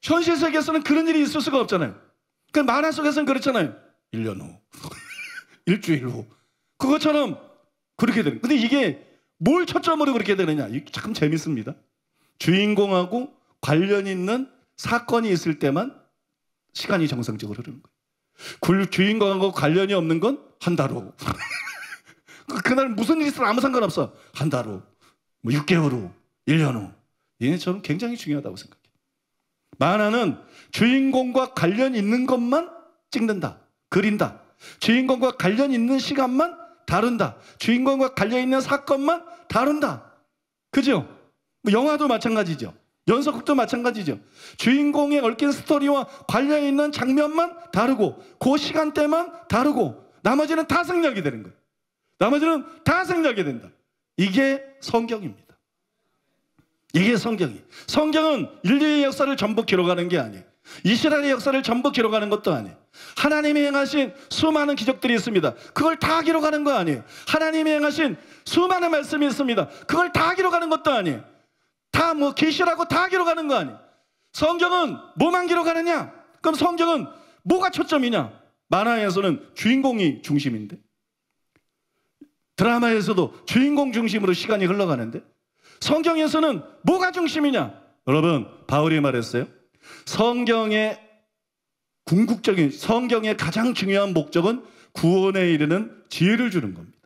현실 세계에서는 그런 일이 있을 수가 없잖아요. 그 만화 속에서는 그렇잖아요. 1년 후. [LAUGHS] 일주일 후. 그것처럼 그렇게 되는. 근데 이게 뭘 초점으로 그렇게 되느냐. 참 재밌습니다. 주인공하고 관련 있는 사건이 있을 때만 시간이 정상적으로 흐르는 거예요. 주인공하고 관련이 없는 건 한달 후. [LAUGHS] 그, 그날 무슨 일이 있으면 아무 상관없어. 한 달 후. 뭐 6개월 후. 1년 후. 얘네처럼 굉장히 중요하다고 생각해. 만화는 주인공과 관련 있는 것만 찍는다. 그린다. 주인공과 관련 있는 시간만 다룬다. 주인공과 관련 있는 사건만 다룬다. 그죠? 뭐 영화도 마찬가지죠. 연속극도 마찬가지죠. 주인공의 얽힌 스토리와 관련 있는 장면만 다르고, 그 시간대만 다르고, 나머지는 다 생략이 되는 거예요. 나머지는 다 생략이 된다. 이게 성경입니다. 이게 성경이. 성경은 인류의 역사를 전부 기록하는 게 아니에요. 이스라엘의 역사를 전부 기록하는 것도 아니에요. 하나님이 행하신 수많은 기적들이 있습니다. 그걸 다 기록하는 거 아니에요. 하나님이 행하신 수많은 말씀이 있습니다. 그걸 다 기록하는 것도 아니에요. 다뭐 계시라고 다 기록하는 거 아니에요. 성경은 뭐만 기록하느냐? 그럼 성경은 뭐가 초점이냐? 만화에서는 주인공이 중심인데 드라마에서도 주인공 중심으로 시간이 흘러가는데 성경에서는 뭐가 중심이냐? 여러분, 바울이 말했어요. 성경의 궁극적인 성경의 가장 중요한 목적은 구원에 이르는 지혜를 주는 겁니다.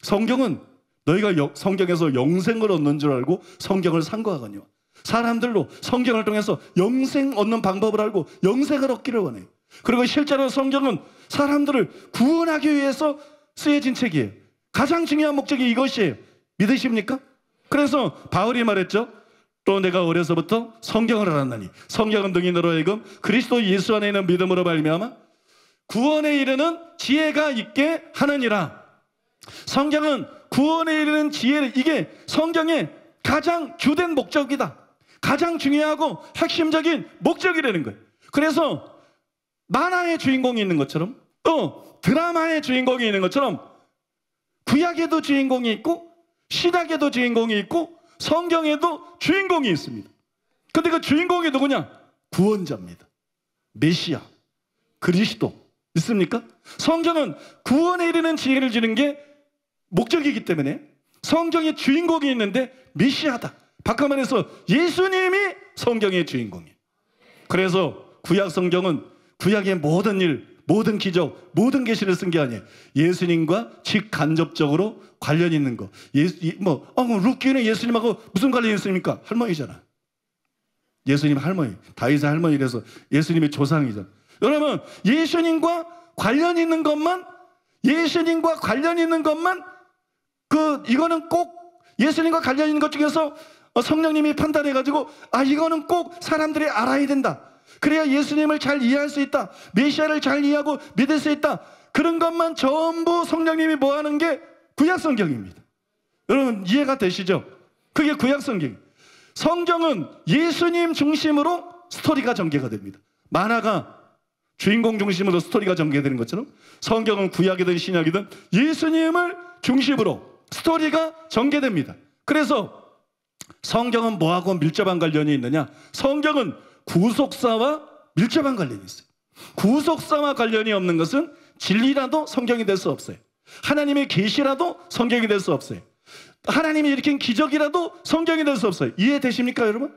성경은 너희가 성경에서 영생을 얻는 줄 알고 성경을 산 거하거니와 사람들로 성경을 통해서 영생 얻는 방법을 알고 영생을 얻기를 원해. 그리고 실제로 성경은 사람들을 구원하기 위해서 쓰여진 책이에요. 가장 중요한 목적이 이것이에요. 믿으십니까? 그래서 바울이 말했죠. 또 내가 어려서부터 성경을 알았나니 성경은 등이 너로 하금 그리스도 예수 안에 있는 믿음으로 발미암아 구원에 이르는 지혜가 있게 하느니라. 성경은 구원에 이르는 지혜 이게 성경의 가장 주된 목적이다. 가장 중요하고 핵심적인 목적이라는 거예요. 그래서 만화의 주인공이 있는 것처럼 또 드라마의 주인공이 있는 것처럼 구약에도 주인공이 있고 신약에도 주인공이 있고 성경에도 주인공이 있습니다. 근데 그 주인공이 누구냐? 구원자입니다. 메시아, 그리스도. 믿습니까? 성경은 구원에 이르는 지혜를 주는 게 목적이기 때문에 성경의 주인공이 있는데 메시아다. 바깥 말해서 예수님이 성경의 주인공이에요. 그래서 구약 성경은 구약의 모든 일, 모든 기적, 모든 계시를 쓴 게 아니에요. 예수님과 직간접적으로 관련 있는 거. 예수, 뭐, 어, 루키는 예수님하고 무슨 관련이 있습니까? 할머니잖아. 예수님 할머니, 다윗의 할머니라서 예수님의 조상이죠. 여러분, 예수님과 관련 있는 것만, 예수님과 관련 있는 것만, 그, 이거는 꼭 예수님과 관련 있는 것 중에서 어, 성령님이 판단해가지고, 아, 이거는 꼭 사람들이 알아야 된다. 그래야 예수님을 잘 이해할 수 있다. 메시아를 잘 이해하고 믿을 수 있다. 그런 것만 전부 성령님이 뭐 하는 게 구약 성경입니다. 여러분 이해가 되시죠? 그게 구약 성경. 성경은 예수님 중심으로 스토리가 전개가 됩니다. 만화가 주인공 중심으로 스토리가 전개되는 것처럼 성경은 구약이든 신약이든 예수님을 중심으로 스토리가 전개됩니다. 그래서 성경은 뭐하고 밀접한 관련이 있느냐? 성경은 구속사와 밀접한 관련이 있어요. 구속사와 관련이 없는 것은 진리라도 성경이 될 수 없어요. 하나님의 계시라도 성경이 될 수 없어요. 하나님이 일으킨 기적이라도 성경이 될 수 없어요. 이해되십니까, 여러분?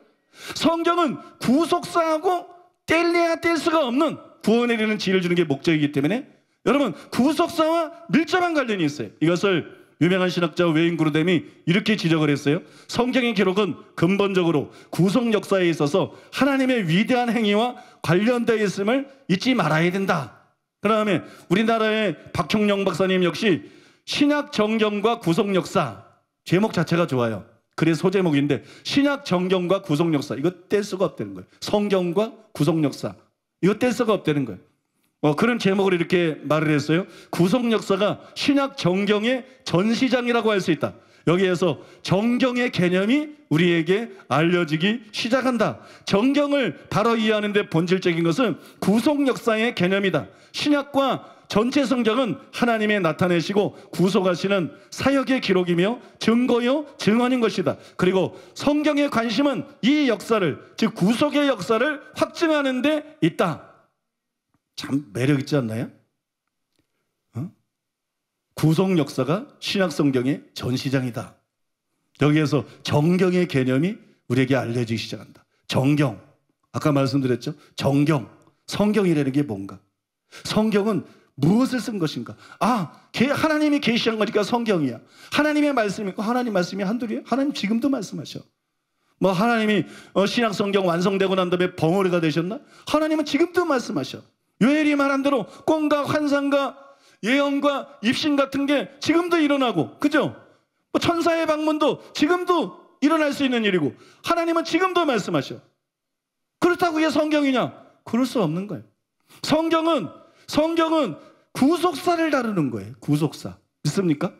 성경은 구속사하고 뗄래야 뗄 수가 없는 구원에 이르는 지혜를 주는 게 목적이기 때문에 여러분 구속사와 밀접한 관련이 있어요. 이것을 유명한 신학자 웨인 그루뎀이 이렇게 지적을 했어요. 성경의 기록은 근본적으로 구속 역사에 있어서 하나님의 위대한 행위와 관련되어 있음을 잊지 말아야 된다. 그 다음에 우리나라의 박형령 박사님 역시 신약 정경과 구속 역사 제목 자체가 좋아요. 그래서 소제목인데 신약 정경과 구속 역사 이거 뗄 수가 없다는 거예요. 성경과 구속 역사 이거 뗄 수가 없다는 거예요. 어, 그런 제목을 이렇게 말을 했어요. 구속 역사가 신약 정경의 전시장이라고 할 수 있다. 여기에서 정경의 개념이 우리에게 알려지기 시작한다. 정경을 바로 이해하는데 본질적인 것은 구속 역사의 개념이다. 신약과 전체 성경은 하나님의 나타내시고 구속하시는 사역의 기록이며 증거요 증언인 것이다. 그리고 성경의 관심은 이 역사를 즉 구속의 역사를 확증하는 데 있다. 참 매력 있지 않나요? 어? 구성 역사가 신약 성경의 전시장이다. 여기에서 정경의 개념이 우리에게 알려지기 시작한다. 정경. 아까 말씀드렸죠? 정경. 성경이라는 게 뭔가? 성경은 무엇을 쓴 것인가? 아, 하나님이 계시한 거니까 성경이야. 하나님의 말씀이 어, 하나님 말씀이 한둘이에요. 하나님 지금도 말씀하셔. 뭐 하나님이 어, 신약 성경 완성되고 난 다음에 벙어리가 되셨나? 하나님은 지금도 말씀하셔. 요엘이 말한 대로 꿈과 환상과 예언과 입신 같은 게 지금도 일어나고, 그죠? 뭐 천사의 방문도 지금도 일어날 수 있는 일이고, 하나님은 지금도 말씀하셔. 그렇다고 이게 성경이냐? 그럴 수 없는 거예요. 성경은, 성경은 구속사를 다루는 거예요. 구속사. 믿습니까?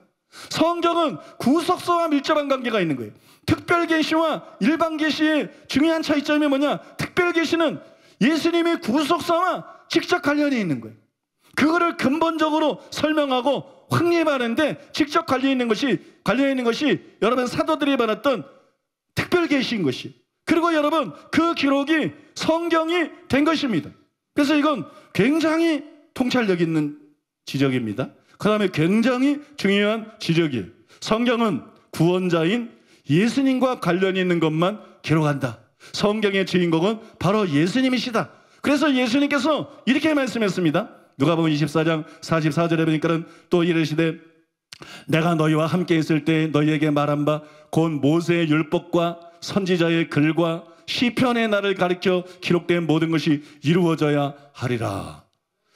성경은 구속사와 밀접한 관계가 있는 거예요. 특별 계시와 일반 계시의 중요한 차이점이 뭐냐? 특별 계시는 예수님이 구속사와 직접 관련이 있는 거예요. 그거를 근본적으로 설명하고 확립하는데 직접 관련 있는 것이 관련 있는 것이 여러분 사도들이 받았던 특별 계시인 것이. 그리고 여러분 그 기록이 성경이 된 것입니다. 그래서 이건 굉장히 통찰력 있는 지적입니다. 그 다음에 굉장히 중요한 지적이 성경은 구원자인 예수님과 관련 있는 것만 기록한다. 성경의 주인공은 바로 예수님이시다. 그래서 예수님께서 이렇게 말씀했습니다. 누가복음 24장 44절에 보니까는 또 이르시되 내가 너희와 함께 있을 때 너희에게 말한 바 곧 모세의 율법과 선지자의 글과 시편의 나를 가리켜 기록된 모든 것이 이루어져야 하리라.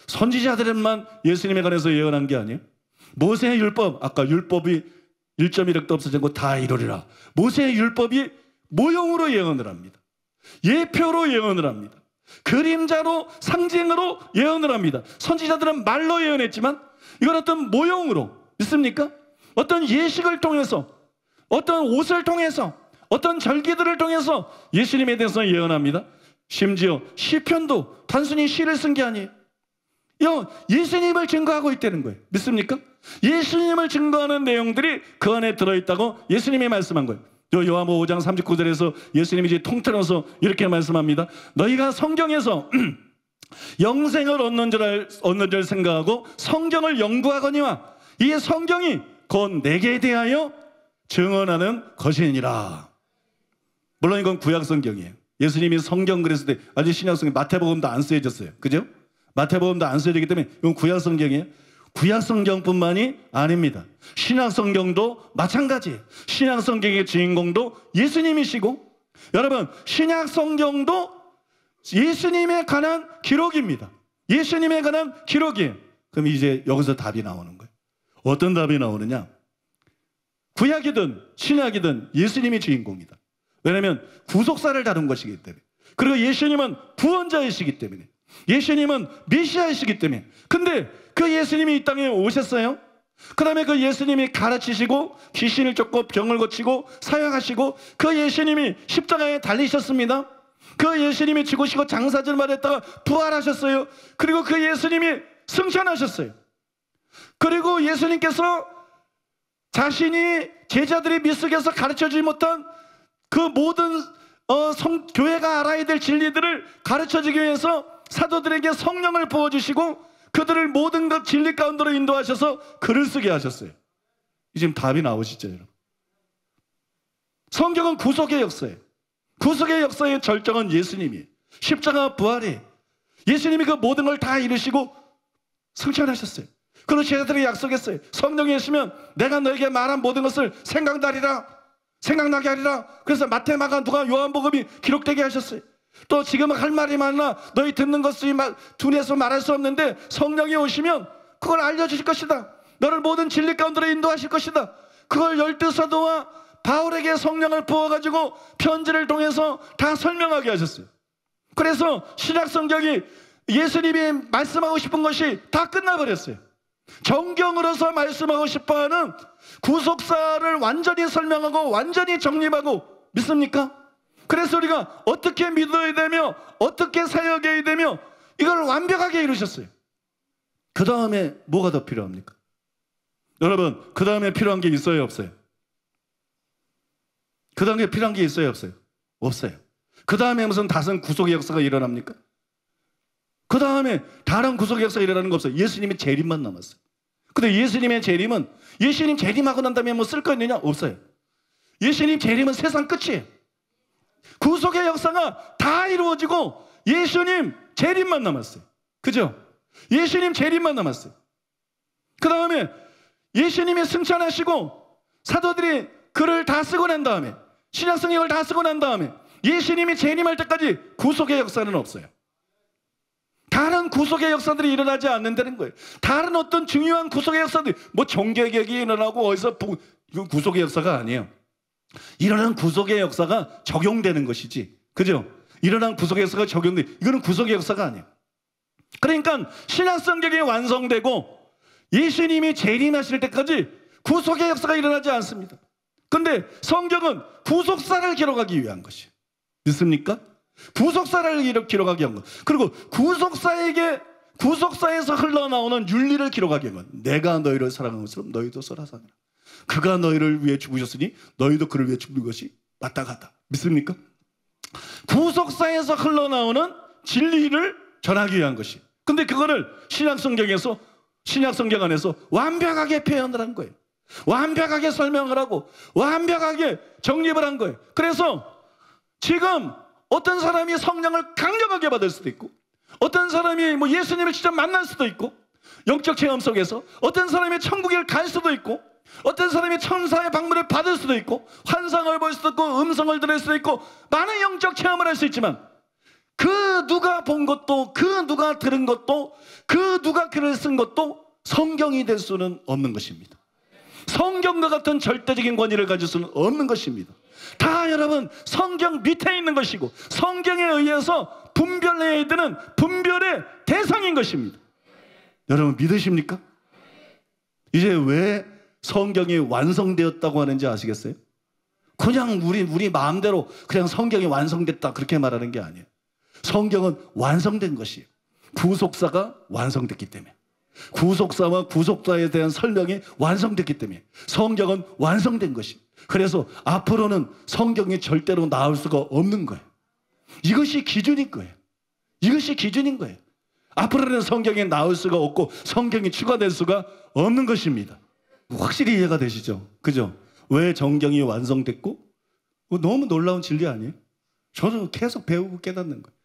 선지자들만 예수님에 관해서 예언한 게 아니에요. 모세의 율법, 아까 율법이 1.1억도 없어지고 다 이루리라. 모세의 율법이 모형으로 예언을 합니다. 예표로 예언을 합니다. 그림자로 상징으로 예언을 합니다. 선지자들은 말로 예언했지만 이건 어떤 모형으로 믿습니까? 어떤 예식을 통해서 어떤 옷을 통해서 어떤 절기들을 통해서 예수님에 대해서 예언합니다. 심지어 시편도 단순히 시를 쓴 게 아니에요. 예수님을 증거하고 있다는 거예요. 믿습니까? 예수님을 증거하는 내용들이 그 안에 들어있다고 예수님이 말씀한 거예요. 요한복음 5장 39절에서 예수님이 이제 통틀어서 이렇게 말씀합니다. 너희가 성경에서 [CLEARS THROAT] 영생을 얻는 줄, 알, 얻는 줄 생각하고 성경을 연구하거니와 이 성경이 곧 내게 대하여 증언하는 것이니라. 물론 이건 구약 성경이에요. 예수님이 성경 그랬을 때 아직 신약 성경 마태복음도 안 쓰여졌어요. 그죠? 마태복음도 안 쓰여지기 때문에 이건 구약 성경이에요. 구약 성경뿐만이 아닙니다. 신약 성경도 마찬가지. 신약 성경의 주인공도 예수님이시고 여러분 신약 성경도 예수님에 관한 기록입니다. 예수님에 관한 기록이에요. 그럼 이제 여기서 답이 나오는 거예요. 어떤 답이 나오느냐? 구약이든 신약이든 예수님이 주인공이다. 왜냐하면 구속사를 다룬 것이기 때문에. 그리고 예수님은 구원자이시기 때문에. 예수님은 메시아이시기 때문에. 근데 그 예수님이 이 땅에 오셨어요. 그 다음에 그 예수님이 가르치시고 귀신을 쫓고 병을 고치고 사역하시고 그 예수님이 십자가에 달리셨습니다. 그 예수님이 죽으시고 장사절 말했다가 부활하셨어요. 그리고 그 예수님이 승천하셨어요. 그리고 예수님께서 자신이 제자들이 미숙해서 가르쳐주지 못한 그 모든 어, 성, 교회가 알아야 될 진리들을 가르쳐주기 위해서 사도들에게 성령을 부어주시고 그들을 모든 것 진리 가운데로 인도하셔서 글을 쓰게 하셨어요. 지금 답이 나오시죠, 여러분. 성경은 구속의 역사예요. 구속의 역사의 절정은 예수님이 십자가 부활이 예수님이 그 모든 걸 다 이루시고 승천하셨어요. 그리고 제자들이 약속했어요. 성령이 있으면 내가 너에게 말한 모든 것을 생각나리라. 생각나게 하리라. 그래서 마테마가 누가 요한복음이 기록되게 하셨어요. 또 지금 할 말이 많나 너희 듣는 것이 두뇌서 말할 수 없는데 성령이 오시면 그걸 알려주실 것이다. 너를 모든 진리 가운데로 인도하실 것이다. 그걸 열두 사도와 바울에게 성령을 부어가지고 편지를 통해서 다 설명하게 하셨어요. 그래서 신약 성경이 예수님이 말씀하고 싶은 것이 다 끝나버렸어요. 정경으로서 말씀하고 싶어하는 구속사를 완전히 설명하고 완전히 정립하고 믿습니까? 그래서 우리가 어떻게 믿어야 되며 어떻게 사역해야 되며 이걸 완벽하게 이루셨어요. 그 다음에 뭐가 더 필요합니까? 여러분, 그 다음에 필요한 게 있어요, 없어요? 그 다음에 필요한 게 있어요, 없어요? 없어요. 그 다음에 무슨 다른 구속의 역사가 일어납니까? 그 다음에 다른 구속의 역사가 일어나는 거 없어요. 예수님의 재림만 남았어요. 근데 예수님의 재림은 예수님 재림하고 난 다음에 뭐 쓸 거 있느냐? 없어요. 예수님 재림은 세상 끝이에요. 구속의 역사가 다 이루어지고 예수님 재림만 남았어요. 그죠? 예수님 재림만 남았어요. 그 다음에 예수님이 승천하시고 사도들이 글을 다 쓰고 난 다음에 신약성경을 다 쓰고 난 다음에 예수님이 재림할 때까지 구속의 역사는 없어요. 다른 구속의 역사들이 일어나지 않는다는 거예요. 다른 어떤 중요한 구속의 역사들이 뭐종교개혁이 일어나고 어디서 그 구속의 역사가 아니에요. 일어난 구속의 역사가 적용되는 것이지. 그죠? 일어난 구속의 역사가 적용돼. 이거는 구속의 역사가 아니에요. 그러니까 신앙성 적이 완성되고 예수님이 재림하실 때까지 구속의 역사가 일어나지 않습니다. 근데 성경은 구속사를 기록하기 위한 것이 믿습니까? 구속사를 기록하기 위한 것. 그리고 구속사에게 구속사에서 흘러나오는 윤리를 기록하게 한 것. 내가 너희를 사랑한 것처럼 너희도 사랑하라. 그가 너희를 위해 죽으셨으니 너희도 그를 위해 죽는 것이 마다하다 믿습니까? 구속사에서 흘러나오는 진리를 전하기 위한 것이. 근데 그거를 신약성경에서 신약성경 안에서 완벽하게 표현을 한 거예요. 완벽하게 설명을 하고 완벽하게 정립을 한 거예요. 그래서 지금 어떤 사람이 성령을 강력하게 받을 수도 있고 어떤 사람이 뭐 예수님을 직접 만날 수도 있고 영적 체험 속에서 어떤 사람이 천국에 갈 수도 있고 어떤 사람이 천사의 방문을 받을 수도 있고 환상을 볼 수도 있고 음성을 들을 수도 있고 많은 영적 체험을 할 수 있지만 그 누가 본 것도 그 누가 들은 것도 그 누가 글을 쓴 것도 성경이 될 수는 없는 것입니다. 성경과 같은 절대적인 권위를 가질 수는 없는 것입니다. 다 여러분 성경 밑에 있는 것이고 성경에 의해서 분별해야 되는 분별의 대상인 것입니다. 여러분 믿으십니까? 이제 왜 성경이 완성되었다고 하는지 아시겠어요? 그냥 우리 우리 마음대로 그냥 성경이 완성됐다 그렇게 말하는 게 아니에요. 성경은 완성된 것이에요. 구속사가 완성됐기 때문에 구속사와 구속사에 대한 설명이 완성됐기 때문에 성경은 완성된 것이. 그래서 앞으로는 성경이 절대로 나올 수가 없는 거예요. 이것이 기준인 거예요. 이것이 기준인 거예요. 앞으로는 성경이 나올 수가 없고 성경이 추가될 수가 없는 것입니다. 확실히 이해가 되시죠? 그죠? 왜 정경이 완성됐고? 뭐 너무 놀라운 진리 아니에요? 저는 계속 배우고 깨닫는 거예요.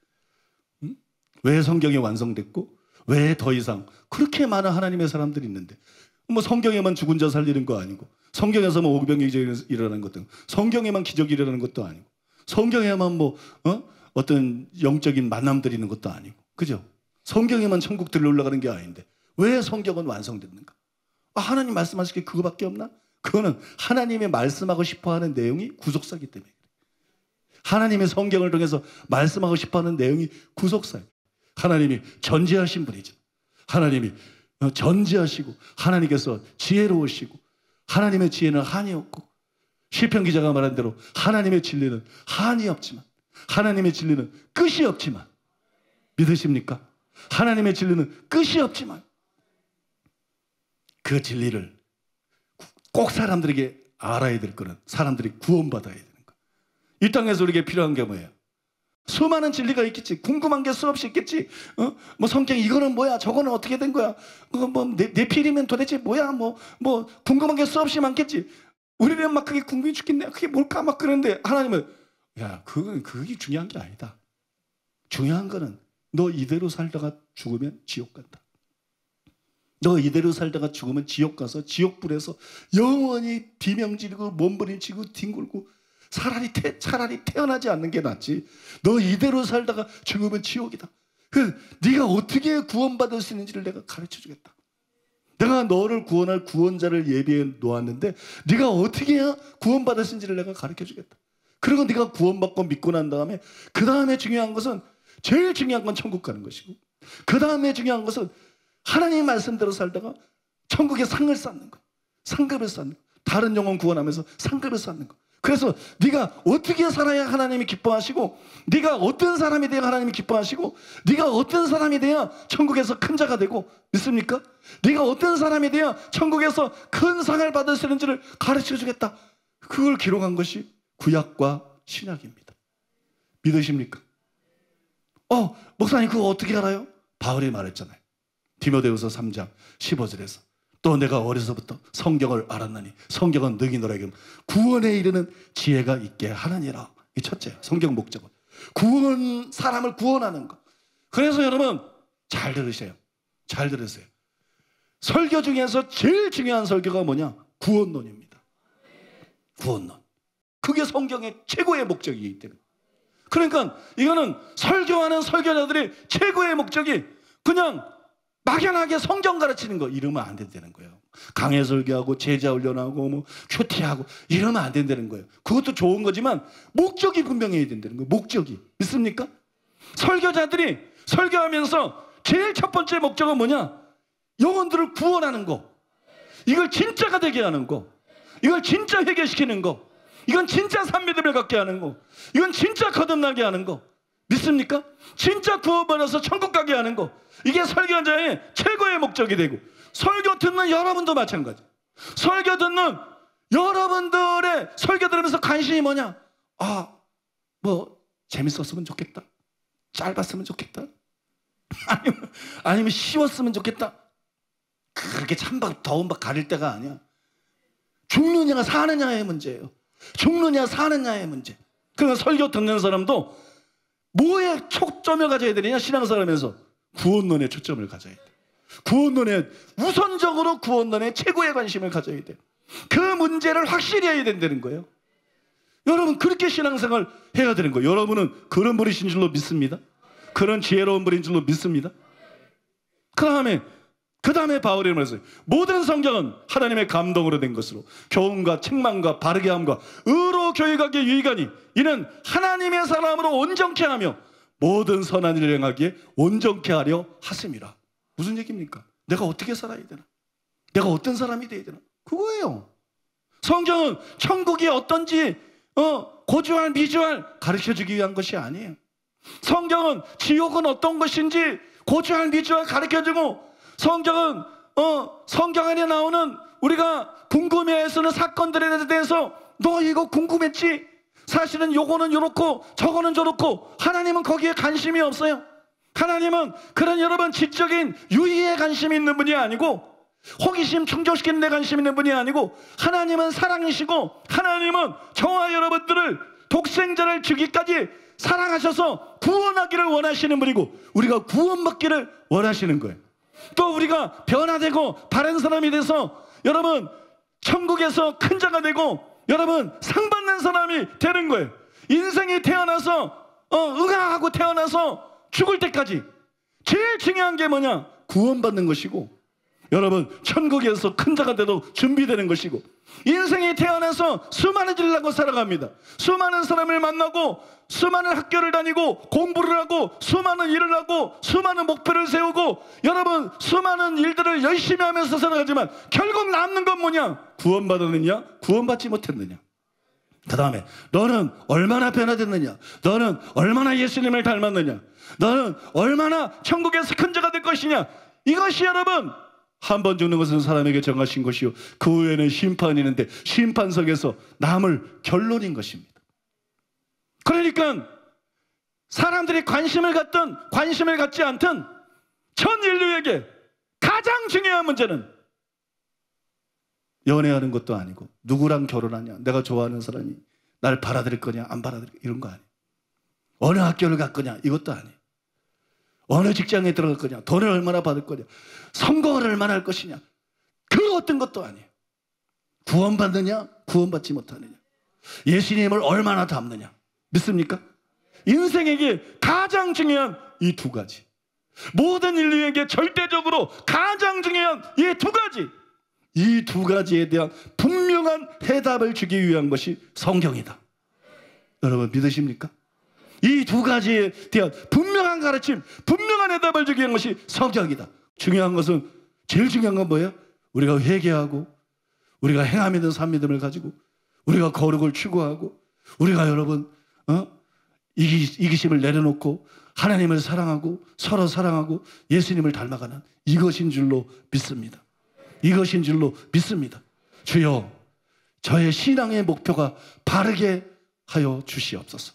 음? 왜 성경이 완성됐고? 왜 더 이상? 그렇게 많은 하나님의 사람들이 있는데. 뭐 성경에만 죽은 자 살리는 거 아니고, 성경에서만 뭐 오병이 일어나는 것도 아니고, 성경에만 기적이 일어나는 것도 아니고, 성경에만 뭐, 어? 어떤 영적인 만남들이 있는 것도 아니고. 그죠? 성경에만 천국 들러 올라가는 게 아닌데, 왜 성경은 완성됐는가? 아, 하나님 말씀하실 게 그거밖에 없나? 그거는 하나님의 말씀하고 싶어하는 내용이 구속사기 때문에 하나님의 성경을 통해서 말씀하고 싶어하는 내용이 구속사예요. 하나님이 전제하신 분이죠. 하나님이 어, 전제하시고 하나님께서 지혜로우시고 하나님의 지혜는 한이 없고 시편 기자가 말한 대로 하나님의 진리는 한이 없지만 하나님의 진리는 끝이 없지만 믿으십니까? 하나님의 진리는 끝이 없지만 그 진리를 꼭 사람들에게 알아야 될 거는 사람들이 구원받아야 되는 거. 이 땅에서 우리에게 필요한 게 뭐예요? 수많은 진리가 있겠지. 궁금한 게 수없이 있겠지. 어? 뭐 성경 이거는 뭐야? 저거는 어떻게 된 거야? 그뭐내 어, 필이면 도대체 뭐야? 뭐뭐 뭐 궁금한 게 수없이 많겠지. 우리는 막 그게 궁금해 죽겠네. 그게 뭘까 막 그러는데 하나님은 야, 그건 그게 중요한 게 아니다. 중요한 거는 너 이대로 살다가 죽으면 지옥 간다. 너 이대로 살다가 죽으면 지옥 가서 지옥불에서 영원히 비명 지르고 몸부림치고 뒹굴고 차라리, 태, 차라리 태어나지 않는 게 낫지. 너 이대로 살다가 죽으면 지옥이다. 그 네가 어떻게 구원받을 수 있는지를 내가 가르쳐 주겠다. 내가 너를 구원할 구원자를 예비해 놓았는데 네가 어떻게 구원받을 수 있는지를 내가 가르쳐 주겠다. 그리고 네가 구원받고 믿고 난 다음에 그 다음에 중요한 것은 제일 중요한 건 천국 가는 것이고 그 다음에 중요한 것은 하나님 말씀대로 살다가 천국에 상을 쌓는 거. 상급을 쌓는 거. 다른 영혼 구원하면서 상급을 쌓는 거. 그래서 네가 어떻게 살아야 하나님이 기뻐하시고 네가 어떤 사람이 되어 야 하나님이 기뻐하시고 네가 어떤 사람이 되어 야 천국에서 큰 자가 되고 믿습니까? 네가 어떤 사람이 되어 야 천국에서 큰 상을 받을 수 있는지를 가르쳐 주겠다. 그걸 기록한 것이 구약과 신약입니다. 믿으십니까? 어, 목사님 그거 어떻게 알아요? 바울이 말했잖아요. 디모데우서 3장 15절에서 또 내가 어려서부터 성경을 알았나니 성경은 능히 너에게 구원에 이르는 지혜가 있게 하느니라. 이 첫째 성경 목적은 구원 사람을 구원하는 것. 그래서 여러분 잘 들으세요. 잘 들으세요. 설교 중에서 제일 중요한 설교가 뭐냐? 구원론입니다. 구원론. 그게 성경의 최고의 목적이기 때문에. 그러니까 이거는 설교하는 설교자들이 최고의 목적이 그냥 막연하게 성경 가르치는 거 이러면 안 된다는 거예요. 강해 설교하고 제자 훈련하고 뭐 큐티하고 이러면 안 된다는 거예요. 그것도 좋은 거지만 목적이 분명해야 된다는 거예요. 목적이 있습니까? 설교자들이 설교하면서 제일 첫 번째 목적은 뭐냐? 영혼들을 구원하는 거. 이걸 진짜가 되게 하는 거. 이걸 진짜 회개시키는 거. 이건 진짜 삼미됨을 갖게 하는 거. 이건 진짜 거듭나게 하는 거. 믿습니까? 진짜 구원받아서 천국 가게 하는 거 이게 설교자의 최고의 목적이 되고 설교 듣는 여러분도 마찬가지 설교 듣는 여러분들의 설교 들으면서 관심이 뭐냐 아 뭐 재밌었으면 좋겠다 짧았으면 좋겠다 [LAUGHS] 아니면, 아니면 쉬웠으면 좋겠다 그게 찬박 더운 박 가릴 때가 아니야 죽느냐 사느냐의 문제예요 죽느냐 사느냐의 문제 그러니까 설교 듣는 사람도 뭐에 초점을 가져야 되느냐? 신앙사람면서 구원론에 초점을 가져야 돼. 구원론에 우선적으로 구원론에 최고의 관심을 가져야 돼. 그 문제를 확실히 해야 된다는 거예요. 여러분 그렇게 신앙생활 해야 되는 거예요. 여러분은 그런 분이신 줄로 믿습니다. 그런 지혜로운 분인 줄로 믿습니다. 그 다음에 그 다음에 바울이 말했어요. 모든 성경은 하나님의 감동으로 된 것으로 교훈과 책망과 바르게함과 의로 교육하기에 유익하니 이는 하나님의 사람으로 온전케 하며 모든 선한 일을 행하기에 온전케 하려 하심이라. 무슨 얘기입니까? 내가 어떻게 살아야 되나? 내가 어떤 사람이 되어야 되나? 그거예요. 성경은 천국이 어떤지 어, 고주할 비주할 가르쳐주기 위한 것이 아니에요. 성경은 지옥은 어떤 것인지 고주할 비주할 가르쳐주고 성경은 어, 성경 안에 나오는 우리가 궁금해하는 사건들에 대해서 너 이거 궁금했지? 사실은 요거는 요렇고 저거는 저렇고 하나님은 거기에 관심이 없어요. 하나님은 그런 여러분 지적인 유의에 관심이 있는 분이 아니고 호기심 충족시키는 데 관심 있는 분이 아니고 하나님은 사랑이시고 하나님은 저와 여러분들을 독생자를 주기까지 사랑하셔서 구원하기를 원하시는 분이고 우리가 구원받기를 원하시는 거예요. 또 우리가 변화되고 바른 사람이 돼서 여러분 천국에서 큰 자가 되고 여러분 상 받는 사람이 되는 거예요. 인생이 태어나서 어, 응하하고 태어나서 죽을 때까지 제일 중요한 게 뭐냐? 구원받는 것이고 여러분 천국에서 큰 자가 되도 준비되는 것이고 인생이 태어나서 수많은 일을 고 살아갑니다. 수많은 사람을 만나고 수많은 학교를 다니고 공부를 하고 수많은 일을 하고 수많은 목표를 세우고 여러분 수많은 일들을 열심히 하면서 살아가지만 결국 남는 건 뭐냐? 구원받았느냐? 구원받지 못했느냐? 그 다음에 너는 얼마나 변화됐느냐? 너는 얼마나 예수님을 닮았느냐? 너는 얼마나 천국에서 큰 자가 될 것이냐? 이것이 여러분 한 번 죽는 것은 사람에게 정하신 것이요. 그 후에는 심판이 있는데 심판석에서 남을 결론인 것입니다. 그러니까 사람들이 관심을 갖든 관심을 갖지 않든 전 인류에게 가장 중요한 문제는 연애하는 것도 아니고 누구랑 결혼하냐 내가 좋아하는 사람이 날 받아들일 거냐 안 받아들일 거냐 이런 거 아니에요 어느 학교를 갈 거냐 이것도 아니에요 어느 직장에 들어갈 거냐 돈을 얼마나 받을 거냐 성공을 얼마나 할 것이냐 그 어떤 것도 아니에요 구원받느냐 구원받지 못하느냐 예수님을 얼마나 닮느냐 믿습니까? 인생에게 가장 중요한 이 두 가지. 모든 인류에게 절대적으로 가장 중요한 이 두 가지. 이 두 가지에 대한 분명한 해답을 주기 위한 것이 성경이다. 여러분 믿으십니까? 이 두 가지에 대한 분명한 가르침, 분명한 해답을 주기 위한 것이 성경이다. 중요한 것은 제일 중요한 건 뭐예요? 우리가 회개하고 우리가 행함이든 삶이든을 가지고 우리가 거룩을 추구하고 우리가 여러분 어? 이기, 심을 내려놓고 하나님을 사랑하고 서로 사랑하고 예수님을 닮아가는 이것인 줄로 믿습니다. 이것인 줄로 믿습니다. 주여, 저의 신앙의 목표가 바르게 하여 주시옵소서.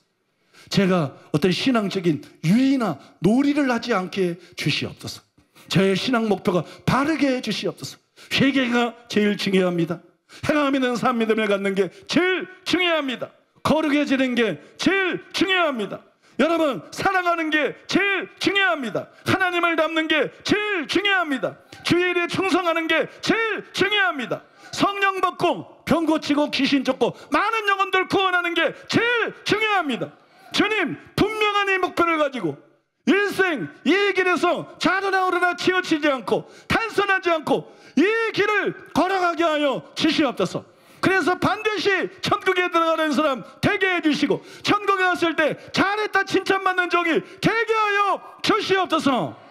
제가 어떤 신앙적인 유의나 놀이를 하지 않게 주시옵소서. 저의 신앙 목표가 바르게 주시옵소서. 회개가 제일 중요합니다. 행함이 는 삶의 됨을 갖는 게 제일 중요합니다. 거룩해지는 게 제일 중요합니다. 여러분, 사랑하는 게 제일 중요합니다. 하나님을 닮는 게 제일 중요합니다. 주일에 충성하는 게 제일 중요합니다. 성령 받고 병 고치고 귀신 쫓고 많은 영혼들 구원하는 게 제일 중요합니다. 주님, 분명한 이 목표를 가지고 일생 이 길에서 자르나오르나 치우치지 않고 탄선하지 않고 이 길을 걸어가게 하여 주시옵소서. 그래서 반드시 천국에 들어가는 사람 되게 해주시고 천국에 왔을때 잘했다 칭찬받는 종이 되게 하여 주시옵소서